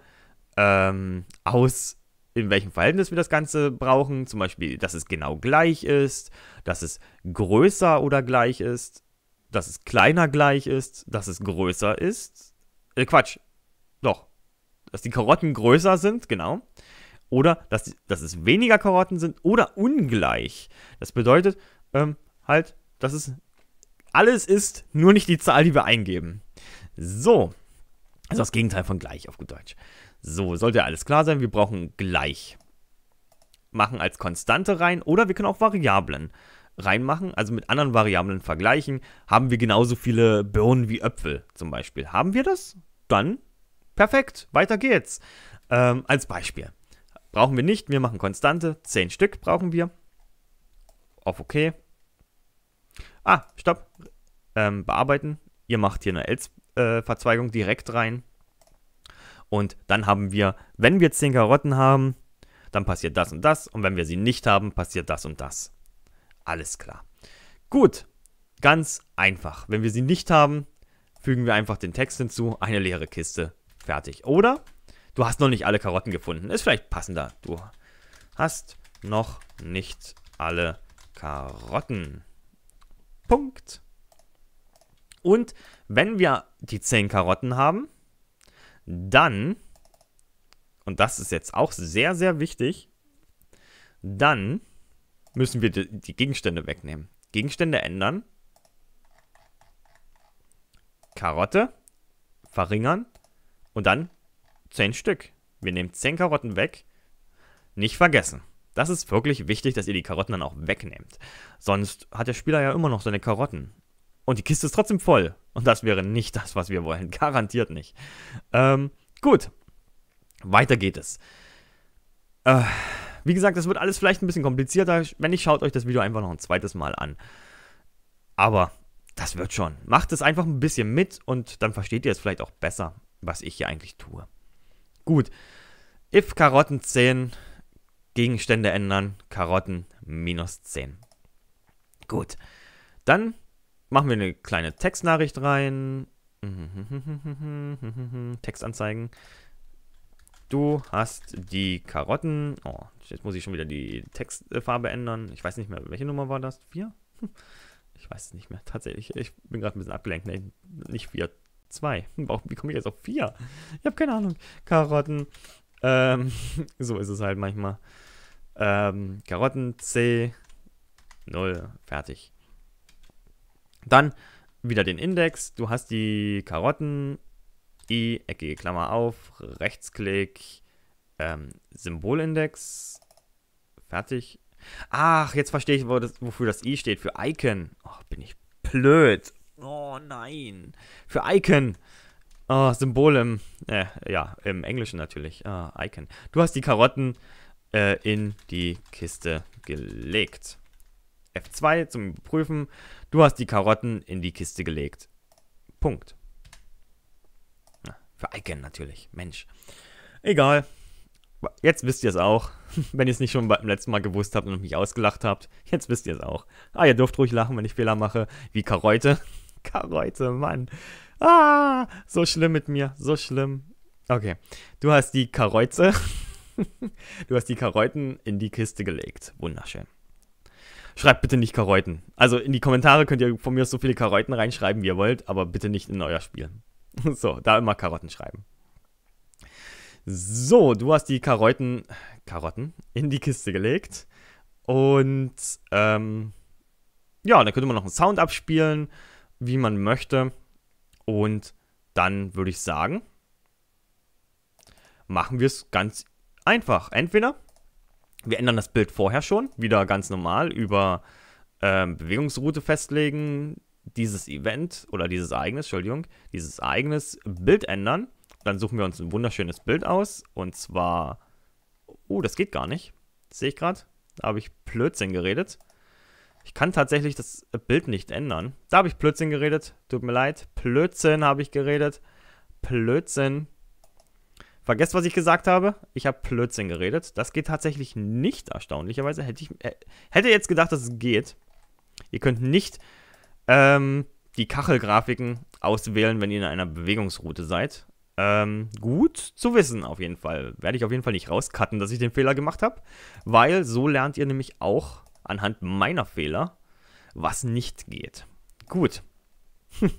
ähm, aus, in welchem Verhältnis wir das Ganze brauchen, zum Beispiel, dass es genau gleich ist, dass es größer oder gleich ist, dass es kleiner gleich ist, dass es größer ist, äh, Quatsch, doch. Dass die Karotten größer sind, genau. Oder dass, die, dass es weniger Karotten sind oder ungleich. Das bedeutet ähm, halt, dass es alles ist, nur nicht die Zahl, die wir eingeben. So. Also das Gegenteil von gleich auf gut Deutsch. So, sollte alles klar sein. Wir brauchen gleich. Machen als Konstante rein oder wir können auch Variablen reinmachen, also mit anderen Variablen vergleichen. Haben wir genauso viele Birnen wie Äpfel zum Beispiel? Haben wir das? Dann Perfekt, weiter geht's. Ähm, als Beispiel. Brauchen wir nicht, wir machen Konstante. Zehn Stück brauchen wir. Auf OK. Ah, stopp. Ähm, bearbeiten. Ihr macht hier eine Else-Verzweigung äh, direkt rein. Und dann haben wir, wenn wir zehn Karotten haben, dann passiert das und das. Und wenn wir sie nicht haben, passiert das und das. Alles klar. Gut, ganz einfach. Wenn wir sie nicht haben, fügen wir einfach den Text hinzu, eine leere Kiste, Fertig. Oder du hast noch nicht alle Karotten gefunden. Ist vielleicht passender. Du hast noch nicht alle Karotten. Punkt. Und wenn wir die 10 Karotten haben, dann, und das ist jetzt auch sehr, sehr wichtig, dann müssen wir die Gegenstände wegnehmen. Gegenstände ändern. Karotte verringern und dann 10 Stück. Wir nehmen 10 Karotten weg. Nicht vergessen. Das ist wirklich wichtig, dass ihr die Karotten dann auch wegnehmt. Sonst hat der Spieler ja immer noch seine Karotten. Und die Kiste ist trotzdem voll. Und das wäre nicht das, was wir wollen. Garantiert nicht. Ähm, gut. Weiter geht es. Äh, wie gesagt, das wird alles vielleicht ein bisschen komplizierter. Wenn nicht, schaut euch das Video einfach noch ein zweites Mal an. Aber das wird schon. Macht es einfach ein bisschen mit und dann versteht ihr es vielleicht auch besser was ich hier eigentlich tue. Gut, if Karotten 10, Gegenstände ändern, Karotten minus 10. Gut, dann machen wir eine kleine Textnachricht rein. Textanzeigen. Du hast die Karotten. Oh, jetzt muss ich schon wieder die Textfarbe ändern. Ich weiß nicht mehr, welche Nummer war das? Vier? Hm. Ich weiß es nicht mehr. Tatsächlich, ich bin gerade ein bisschen abgelenkt. Nee, nicht vier, Zwei. Wie komme ich jetzt auf vier? Ich habe keine Ahnung. Karotten. Ähm, so ist es halt manchmal. Ähm, Karotten C. 0. Fertig. Dann wieder den Index. Du hast die Karotten. I, eckige Klammer auf, Rechtsklick, ähm, Symbolindex. Fertig. Ach, jetzt verstehe ich, wo das, wofür das I steht. Für Icon. Oh, bin ich blöd. Oh nein. Für Icon. Oh, Symbol im, äh, ja, im Englischen natürlich. Oh, Icon. Du hast die Karotten äh, in die Kiste gelegt. F2 zum Prüfen. Du hast die Karotten in die Kiste gelegt. Punkt. Ja, ah, für Icon natürlich. Mensch. Egal. Jetzt wisst ihr es auch. wenn ihr es nicht schon beim letzten Mal gewusst habt und mich ausgelacht habt. Jetzt wisst ihr es auch. Ah, ihr dürft ruhig lachen, wenn ich Fehler mache. Wie Karotte. Karotte, Mann. Ah, so schlimm mit mir, so schlimm. Okay, du hast die Karotte, du hast die Karotten in die Kiste gelegt. Wunderschön. Schreibt bitte nicht Karotten. Also in die Kommentare könnt ihr von mir so viele Karotten reinschreiben, wie ihr wollt, aber bitte nicht in euer Spiel. So, da immer Karotten schreiben. So, du hast die Karotten, Karotten in die Kiste gelegt. Und ähm, ja, dann könnte man noch einen Sound abspielen wie man möchte. Und dann würde ich sagen, machen wir es ganz einfach. Entweder wir ändern das Bild vorher schon, wieder ganz normal über ähm, Bewegungsroute festlegen, dieses Event oder dieses eigenes, Entschuldigung, dieses Ereignis Bild ändern. Dann suchen wir uns ein wunderschönes Bild aus und zwar, oh, das geht gar nicht. sehe ich gerade, da habe ich Blödsinn geredet. Ich kann tatsächlich das äh, Bild nicht ändern. Da habe ich Blödsinn geredet. Tut mir leid. Blödsinn habe ich geredet. Blödsinn. Vergesst, was ich gesagt habe. Ich habe Blödsinn geredet. Das geht tatsächlich nicht, erstaunlicherweise. Hätte ich äh, hätte jetzt gedacht, dass es geht. Ihr könnt nicht ähm, die Kachelgrafiken auswählen, wenn ihr in einer Bewegungsroute seid. Ähm, gut zu wissen auf jeden Fall. Werde ich auf jeden Fall nicht rauscutten, dass ich den Fehler gemacht habe, weil so lernt ihr nämlich auch anhand meiner Fehler, was nicht geht. Gut.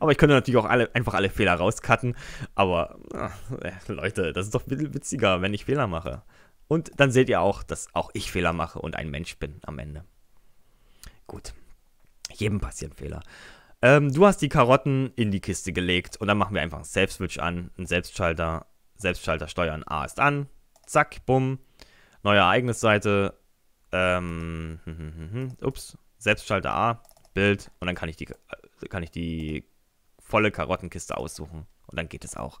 aber ich könnte natürlich auch alle, einfach alle Fehler rauscutten. Aber äh, Leute, das ist doch witziger, wenn ich Fehler mache. Und dann seht ihr auch, dass auch ich Fehler mache und ein Mensch bin am Ende. Gut. Jedem passieren Fehler. Ähm, du hast die Karotten in die Kiste gelegt und dann machen wir einfach einen Self-Switch an, einen Selbstschalter, Selbstschalter steuern. A ist an, zack, bumm, neue Ereignisseite, ähm, hm, hm, hm, ups, Selbstschalter A, Bild und dann kann ich die, kann ich die volle Karottenkiste aussuchen und dann geht es auch.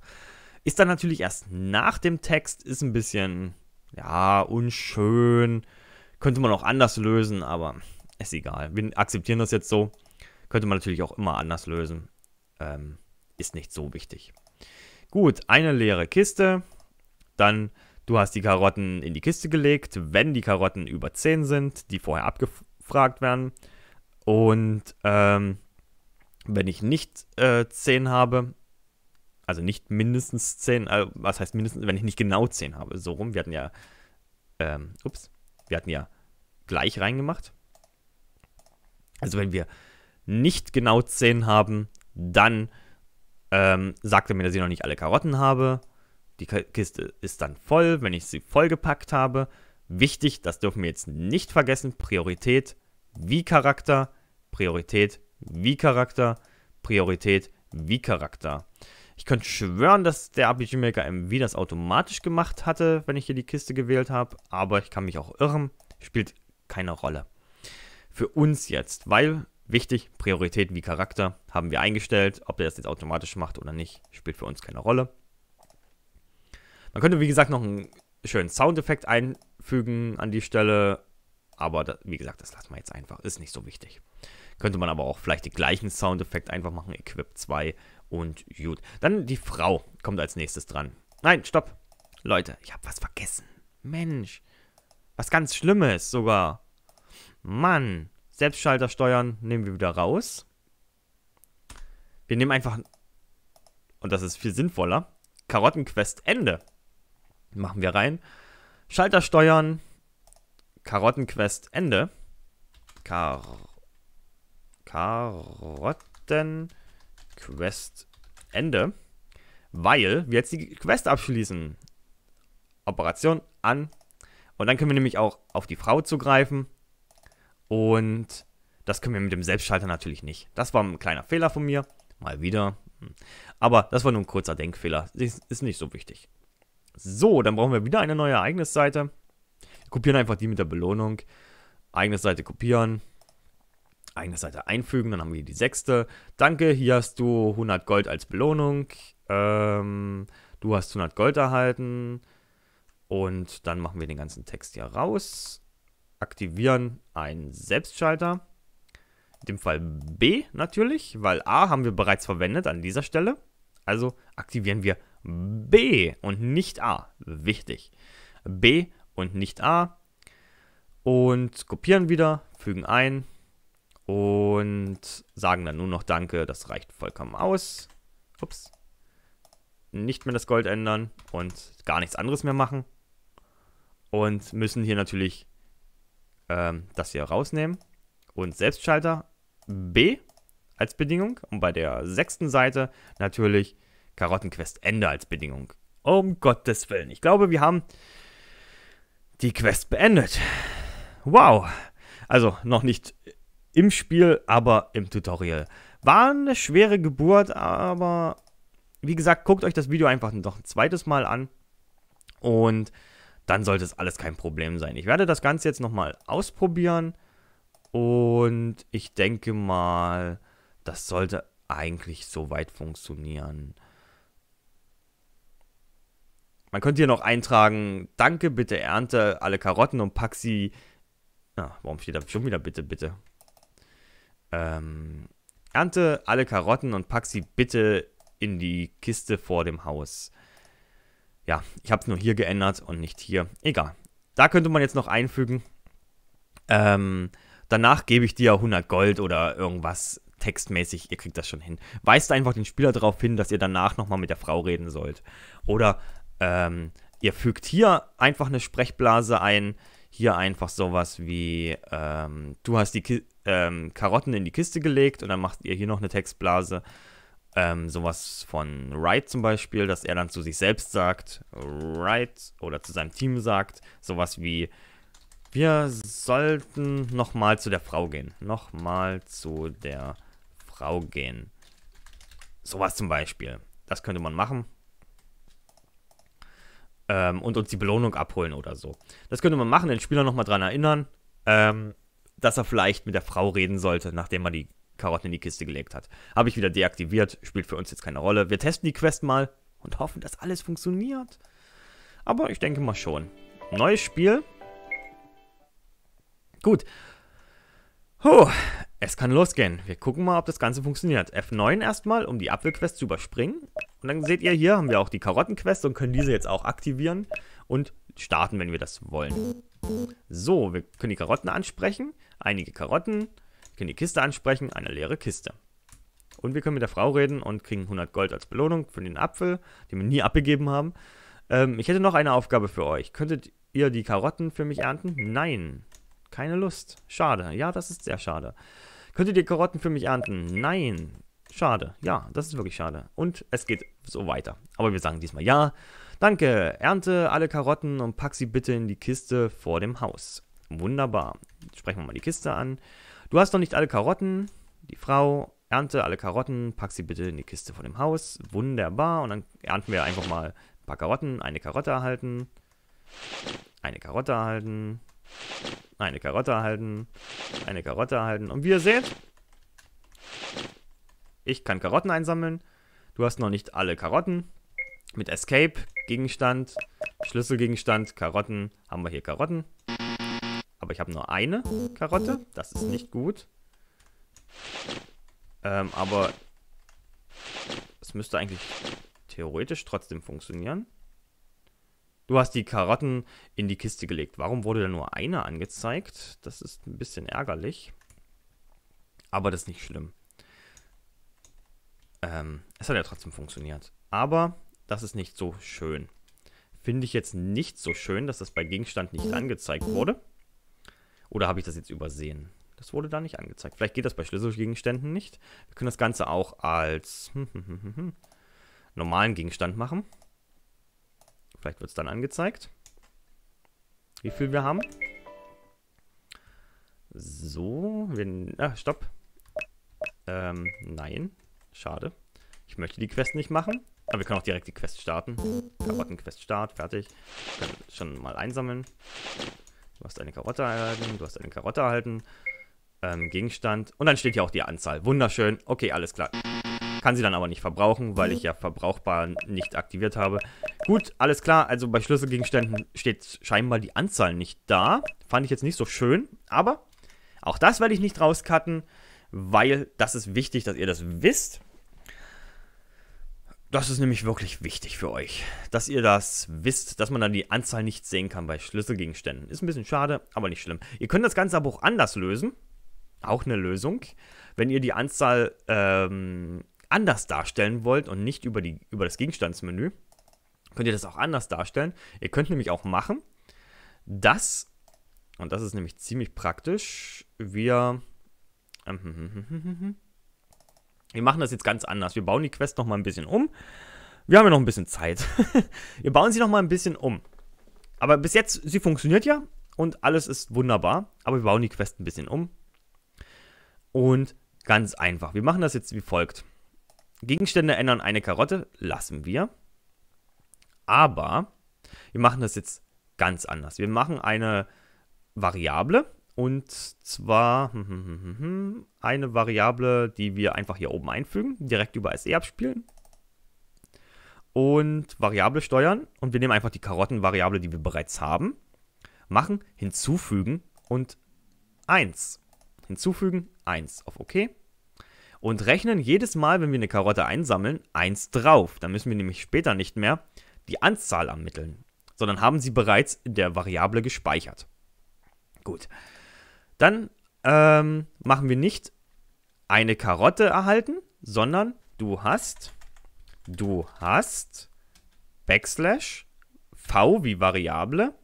Ist dann natürlich erst nach dem Text, ist ein bisschen, ja, unschön. Könnte man auch anders lösen, aber ist egal. Wir akzeptieren das jetzt so. Könnte man natürlich auch immer anders lösen. Ähm, ist nicht so wichtig. Gut, eine leere Kiste. Dann Du hast die Karotten in die Kiste gelegt, wenn die Karotten über 10 sind, die vorher abgefragt werden. Und ähm, wenn ich nicht äh, 10 habe, also nicht mindestens 10, äh, was heißt mindestens, wenn ich nicht genau 10 habe, so rum, wir hatten ja, ähm, ups, wir hatten ja gleich reingemacht. Also wenn wir nicht genau 10 haben, dann ähm, sagt er mir, dass ich noch nicht alle Karotten habe. Die Kiste ist dann voll, wenn ich sie vollgepackt habe. Wichtig, das dürfen wir jetzt nicht vergessen, Priorität wie Charakter, Priorität wie Charakter, Priorität wie Charakter. Ich könnte schwören, dass der RPG Maker MV das automatisch gemacht hatte, wenn ich hier die Kiste gewählt habe, aber ich kann mich auch irren, spielt keine Rolle. Für uns jetzt, weil wichtig, Priorität wie Charakter haben wir eingestellt, ob der das jetzt automatisch macht oder nicht, spielt für uns keine Rolle. Man könnte, wie gesagt, noch einen schönen Soundeffekt einfügen an die Stelle. Aber das, wie gesagt, das lassen wir jetzt einfach. Ist nicht so wichtig. Könnte man aber auch vielleicht den gleichen Soundeffekt einfach machen. Equip 2 und gut. Dann die Frau kommt als nächstes dran. Nein, stopp. Leute, ich habe was vergessen. Mensch. Was ganz Schlimmes sogar. Mann. Selbstschalter steuern nehmen wir wieder raus. Wir nehmen einfach... Und das ist viel sinnvoller. Karottenquest Ende. Machen wir rein. Schalter steuern. Karottenquest Ende. Kar Karottenquest Ende. Weil wir jetzt die Quest abschließen. Operation an. Und dann können wir nämlich auch auf die Frau zugreifen. Und das können wir mit dem Selbstschalter natürlich nicht. Das war ein kleiner Fehler von mir. Mal wieder. Hm. Aber das war nur ein kurzer Denkfehler. Ist nicht so wichtig. So, dann brauchen wir wieder eine neue Ereignisseite. kopieren einfach die mit der Belohnung. Ereignisseite kopieren. Ereignisseite einfügen. Dann haben wir hier die sechste. Danke, hier hast du 100 Gold als Belohnung. Ähm, du hast 100 Gold erhalten. Und dann machen wir den ganzen Text hier raus. Aktivieren einen Selbstschalter. In dem Fall B natürlich, weil A haben wir bereits verwendet an dieser Stelle. Also aktivieren wir B. B und nicht A. Wichtig. B und nicht A. Und kopieren wieder, fügen ein und sagen dann nur noch Danke. Das reicht vollkommen aus. Ups. Nicht mehr das Gold ändern und gar nichts anderes mehr machen. Und müssen hier natürlich ähm, das hier rausnehmen. Und Selbstschalter B als Bedingung. Und bei der sechsten Seite natürlich Karottenquest Ende als Bedingung. Um Gottes Willen. Ich glaube, wir haben die Quest beendet. Wow. Also noch nicht im Spiel, aber im Tutorial. War eine schwere Geburt, aber wie gesagt, guckt euch das Video einfach noch ein zweites Mal an und dann sollte es alles kein Problem sein. Ich werde das Ganze jetzt nochmal ausprobieren und ich denke mal, das sollte eigentlich soweit funktionieren. Man könnte hier noch eintragen, danke, bitte ernte alle Karotten und pack sie... Ah, warum steht da schon wieder bitte, bitte? Ähm, ernte alle Karotten und pack sie bitte in die Kiste vor dem Haus. Ja, ich habe es nur hier geändert und nicht hier. Egal. Da könnte man jetzt noch einfügen. Ähm, danach gebe ich dir 100 Gold oder irgendwas textmäßig, ihr kriegt das schon hin. Weist einfach den Spieler darauf hin, dass ihr danach nochmal mit der Frau reden sollt. Oder ähm, ihr fügt hier einfach eine Sprechblase ein, hier einfach sowas wie, ähm, du hast die Ki ähm, Karotten in die Kiste gelegt und dann macht ihr hier noch eine Textblase. Ähm, sowas von Wright zum Beispiel, dass er dann zu sich selbst sagt, Wright oder zu seinem Team sagt, sowas wie, wir sollten nochmal zu der Frau gehen. Nochmal zu der Frau gehen. Sowas zum Beispiel. Das könnte man machen ähm, und uns die Belohnung abholen oder so. Das könnte man machen, den Spieler nochmal dran erinnern, ähm, dass er vielleicht mit der Frau reden sollte, nachdem er die Karotten in die Kiste gelegt hat. Habe ich wieder deaktiviert, spielt für uns jetzt keine Rolle. Wir testen die Quest mal und hoffen, dass alles funktioniert. Aber ich denke mal schon. Neues Spiel. Gut. Puh, es kann losgehen. Wir gucken mal, ob das Ganze funktioniert. F9 erstmal, um die Apfelquest zu überspringen. Und dann seht ihr, hier haben wir auch die Karottenquest und können diese jetzt auch aktivieren und starten, wenn wir das wollen. So, wir können die Karotten ansprechen. Einige Karotten. Wir können die Kiste ansprechen. Eine leere Kiste. Und wir können mit der Frau reden und kriegen 100 Gold als Belohnung für den Apfel, den wir nie abgegeben haben. Ähm, ich hätte noch eine Aufgabe für euch. Könntet ihr die Karotten für mich ernten? Nein. Keine Lust. Schade. Ja, das ist sehr schade. Könntet ihr Karotten für mich ernten? Nein. Schade. Ja, das ist wirklich schade. Und es geht so weiter. Aber wir sagen diesmal ja. Danke. Ernte alle Karotten und pack sie bitte in die Kiste vor dem Haus. Wunderbar. sprechen wir mal die Kiste an. Du hast noch nicht alle Karotten. Die Frau ernte alle Karotten, pack sie bitte in die Kiste vor dem Haus. Wunderbar. Und dann ernten wir einfach mal ein paar Karotten. Eine Karotte erhalten. Eine Karotte erhalten. Eine Karotte erhalten. Eine Karotte erhalten. Und wie ihr seht, ich kann Karotten einsammeln. Du hast noch nicht alle Karotten. Mit Escape, Gegenstand, Schlüsselgegenstand, Karotten. Haben wir hier Karotten. Aber ich habe nur eine Karotte. Das ist nicht gut. Ähm, aber es müsste eigentlich theoretisch trotzdem funktionieren. Du hast die Karotten in die Kiste gelegt. Warum wurde da nur eine angezeigt? Das ist ein bisschen ärgerlich. Aber das ist nicht schlimm. Ähm, es hat ja trotzdem funktioniert. Aber das ist nicht so schön. Finde ich jetzt nicht so schön, dass das bei Gegenstand nicht angezeigt wurde. Oder habe ich das jetzt übersehen? Das wurde da nicht angezeigt. Vielleicht geht das bei Schlüsselgegenständen nicht. Wir können das Ganze auch als hm, hm, hm, normalen Gegenstand machen. Vielleicht wird es dann angezeigt, wie viel wir haben. So, wir... Ah, stopp. Ähm, nein. Schade. Ich möchte die Quest nicht machen. Aber wir können auch direkt die Quest starten. Karottenquest start, fertig. Wir können schon mal einsammeln. Du hast eine Karotte erhalten, du hast eine Karotte erhalten. Ähm, Gegenstand. Und dann steht hier auch die Anzahl. Wunderschön. Okay, alles klar. Kann sie dann aber nicht verbrauchen, weil ich ja verbrauchbar nicht aktiviert habe. Gut, alles klar. Also bei Schlüsselgegenständen steht scheinbar die Anzahl nicht da. Fand ich jetzt nicht so schön. Aber auch das werde ich nicht rauscutten, weil das ist wichtig, dass ihr das wisst. Das ist nämlich wirklich wichtig für euch, dass ihr das wisst, dass man dann die Anzahl nicht sehen kann bei Schlüsselgegenständen. Ist ein bisschen schade, aber nicht schlimm. Ihr könnt das Ganze aber auch anders lösen. Auch eine Lösung. Wenn ihr die Anzahl ähm, anders darstellen wollt und nicht über, die, über das Gegenstandsmenü, könnt ihr das auch anders darstellen. Ihr könnt nämlich auch machen, dass, und das ist nämlich ziemlich praktisch, wir... Ähm, hm, hm, hm, wir machen das jetzt ganz anders. Wir bauen die Quest nochmal ein bisschen um. Wir haben ja noch ein bisschen Zeit. wir bauen sie nochmal ein bisschen um. Aber bis jetzt, sie funktioniert ja und alles ist wunderbar. Aber wir bauen die Quest ein bisschen um. Und ganz einfach. Wir machen das jetzt wie folgt. Gegenstände ändern eine Karotte. Lassen wir. Aber wir machen das jetzt ganz anders. Wir machen eine Variable und zwar hm, hm, hm, eine Variable, die wir einfach hier oben einfügen, direkt über SE abspielen und Variable steuern und wir nehmen einfach die Karottenvariable, die wir bereits haben, machen, hinzufügen und 1. Hinzufügen, 1 auf OK. Und rechnen jedes Mal, wenn wir eine Karotte einsammeln, 1 drauf. Dann müssen wir nämlich später nicht mehr die Anzahl an Mitteln, sondern haben sie bereits in der Variable gespeichert. Gut. Dann ähm, machen wir nicht eine Karotte erhalten, sondern du hast, du hast Backslash v wie Variable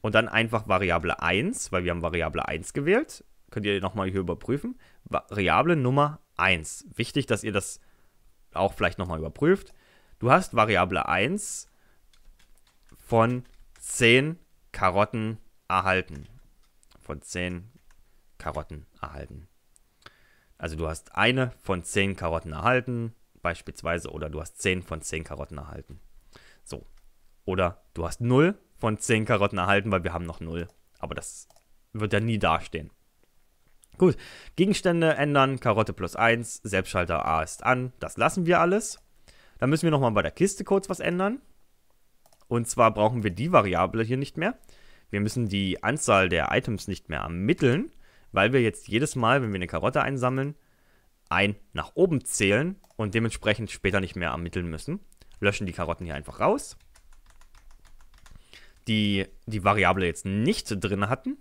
und dann einfach Variable 1, weil wir haben Variable 1 gewählt. Könnt ihr nochmal hier überprüfen. Variable Nummer 1. Wichtig, dass ihr das auch vielleicht nochmal überprüft. Du hast Variable 1 von 10 Karotten erhalten. Von 10 Karotten erhalten. Also du hast eine von 10 Karotten erhalten, beispielsweise, oder du hast 10 von 10 Karotten erhalten. So. Oder du hast 0 von 10 Karotten erhalten, weil wir haben noch 0. Aber das wird ja nie dastehen. Gut, Gegenstände ändern, Karotte plus 1, Selbstschalter A ist an, das lassen wir alles. Dann müssen wir nochmal bei der Kiste kurz was ändern. Und zwar brauchen wir die Variable hier nicht mehr. Wir müssen die Anzahl der Items nicht mehr ermitteln, weil wir jetzt jedes Mal, wenn wir eine Karotte einsammeln, ein nach oben zählen und dementsprechend später nicht mehr ermitteln müssen. Löschen die Karotten hier einfach raus. Die die Variable jetzt nicht drin hatten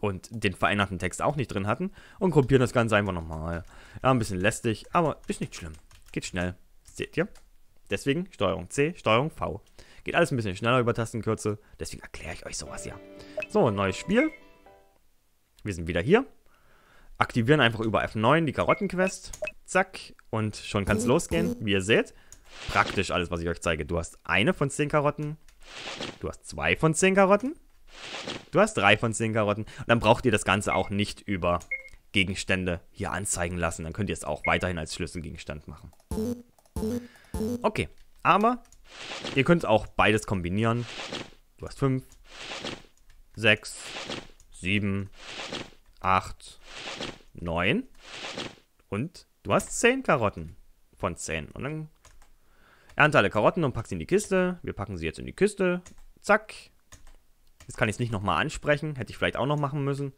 und den veränderten Text auch nicht drin hatten und kopieren das Ganze einfach nochmal. Ja, ein bisschen lästig, aber ist nicht schlimm. Geht schnell. Seht ihr? Deswegen Steuerung C, Steuerung V. Geht alles ein bisschen schneller über Tastenkürze, deswegen erkläre ich euch sowas ja. So, neues Spiel. Wir sind wieder hier. Aktivieren einfach über F9 die Karottenquest. Zack. Und schon kann es mhm. losgehen. Wie ihr seht, praktisch alles, was ich euch zeige. Du hast eine von 10 Karotten. Du hast zwei von 10 Karotten. Du hast drei von 10 Karotten. Und dann braucht ihr das Ganze auch nicht über Gegenstände hier anzeigen lassen. Dann könnt ihr es auch weiterhin als Schlüsselgegenstand machen. Okay, aber ihr könnt auch beides kombinieren. Du hast 5, 6, 7, 8, 9 und du hast 10 Karotten von 10. Und dann ernte alle Karotten und pack sie in die Kiste. Wir packen sie jetzt in die Kiste. Zack. Jetzt kann ich es nicht nochmal ansprechen. Hätte ich vielleicht auch noch machen müssen.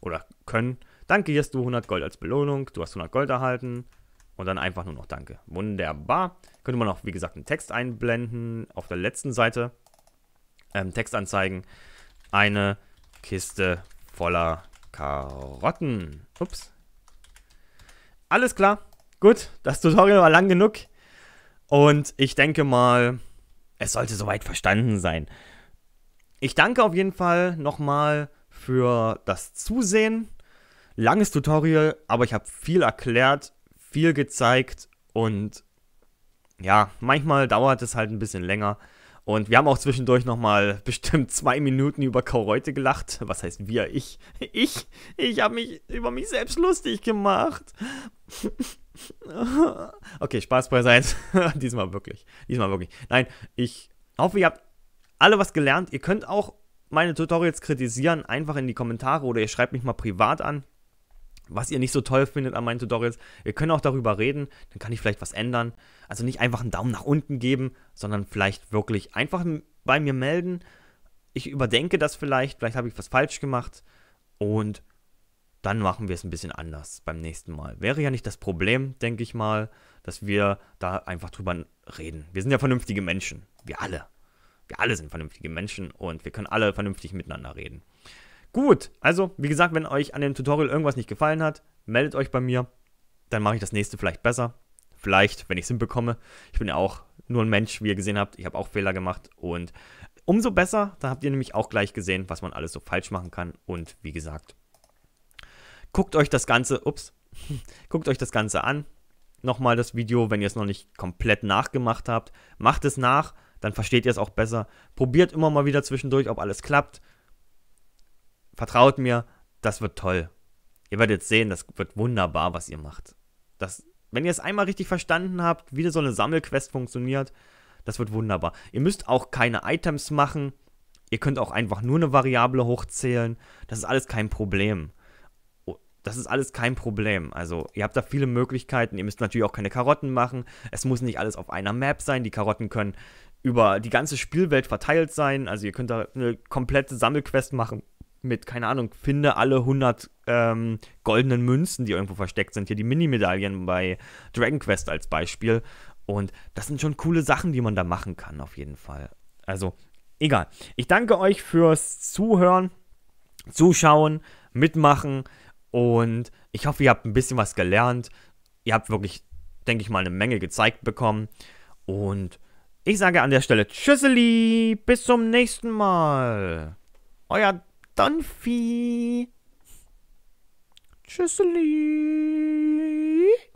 Oder können. Danke, hier hast du 100 Gold als Belohnung. Du hast 100 Gold erhalten und dann einfach nur noch Danke. Wunderbar. Könnte man auch, wie gesagt, einen Text einblenden. Auf der letzten Seite ähm, Text anzeigen. Eine Kiste voller Karotten. Ups. Alles klar. Gut, das Tutorial war lang genug. Und ich denke mal, es sollte soweit verstanden sein. Ich danke auf jeden Fall nochmal für das Zusehen. Langes Tutorial, aber ich habe viel erklärt viel gezeigt und ja, manchmal dauert es halt ein bisschen länger. Und wir haben auch zwischendurch nochmal bestimmt zwei Minuten über Kaureute gelacht. Was heißt wir? Ich. Ich. Ich habe mich über mich selbst lustig gemacht. okay, Spaß beiseite. Diesmal wirklich. Diesmal wirklich. Nein, ich hoffe, ihr habt alle was gelernt. Ihr könnt auch meine Tutorials kritisieren. Einfach in die Kommentare oder ihr schreibt mich mal privat an was ihr nicht so toll findet an meinen Tutorials. Wir können auch darüber reden, dann kann ich vielleicht was ändern. Also nicht einfach einen Daumen nach unten geben, sondern vielleicht wirklich einfach bei mir melden. Ich überdenke das vielleicht, vielleicht habe ich was falsch gemacht und dann machen wir es ein bisschen anders beim nächsten Mal. Wäre ja nicht das Problem, denke ich mal, dass wir da einfach drüber reden. Wir sind ja vernünftige Menschen, wir alle. Wir alle sind vernünftige Menschen und wir können alle vernünftig miteinander reden. Gut, also wie gesagt, wenn euch an dem Tutorial irgendwas nicht gefallen hat, meldet euch bei mir. Dann mache ich das nächste vielleicht besser. Vielleicht, wenn ich es hinbekomme. Ich bin ja auch nur ein Mensch, wie ihr gesehen habt. Ich habe auch Fehler gemacht. Und umso besser, da habt ihr nämlich auch gleich gesehen, was man alles so falsch machen kann. Und wie gesagt, guckt euch das Ganze, ups, guckt euch das Ganze an. Nochmal das Video, wenn ihr es noch nicht komplett nachgemacht habt. Macht es nach, dann versteht ihr es auch besser. Probiert immer mal wieder zwischendurch, ob alles klappt vertraut mir, das wird toll. Ihr werdet sehen, das wird wunderbar, was ihr macht. Das, wenn ihr es einmal richtig verstanden habt, wie so eine Sammelquest funktioniert, das wird wunderbar. Ihr müsst auch keine Items machen. Ihr könnt auch einfach nur eine Variable hochzählen. Das ist alles kein Problem. Oh, das ist alles kein Problem. Also, ihr habt da viele Möglichkeiten. Ihr müsst natürlich auch keine Karotten machen. Es muss nicht alles auf einer Map sein. Die Karotten können über die ganze Spielwelt verteilt sein. Also, ihr könnt da eine komplette Sammelquest machen mit, keine Ahnung, finde alle 100 ähm, goldenen Münzen, die irgendwo versteckt sind. Hier die Mini-Medaillen bei Dragon Quest als Beispiel. Und das sind schon coole Sachen, die man da machen kann, auf jeden Fall. Also, egal. Ich danke euch fürs Zuhören, Zuschauen, Mitmachen und ich hoffe, ihr habt ein bisschen was gelernt. Ihr habt wirklich, denke ich mal, eine Menge gezeigt bekommen. Und ich sage an der Stelle Tschüsseli, bis zum nächsten Mal. Euer Donfi. Tschüsseli.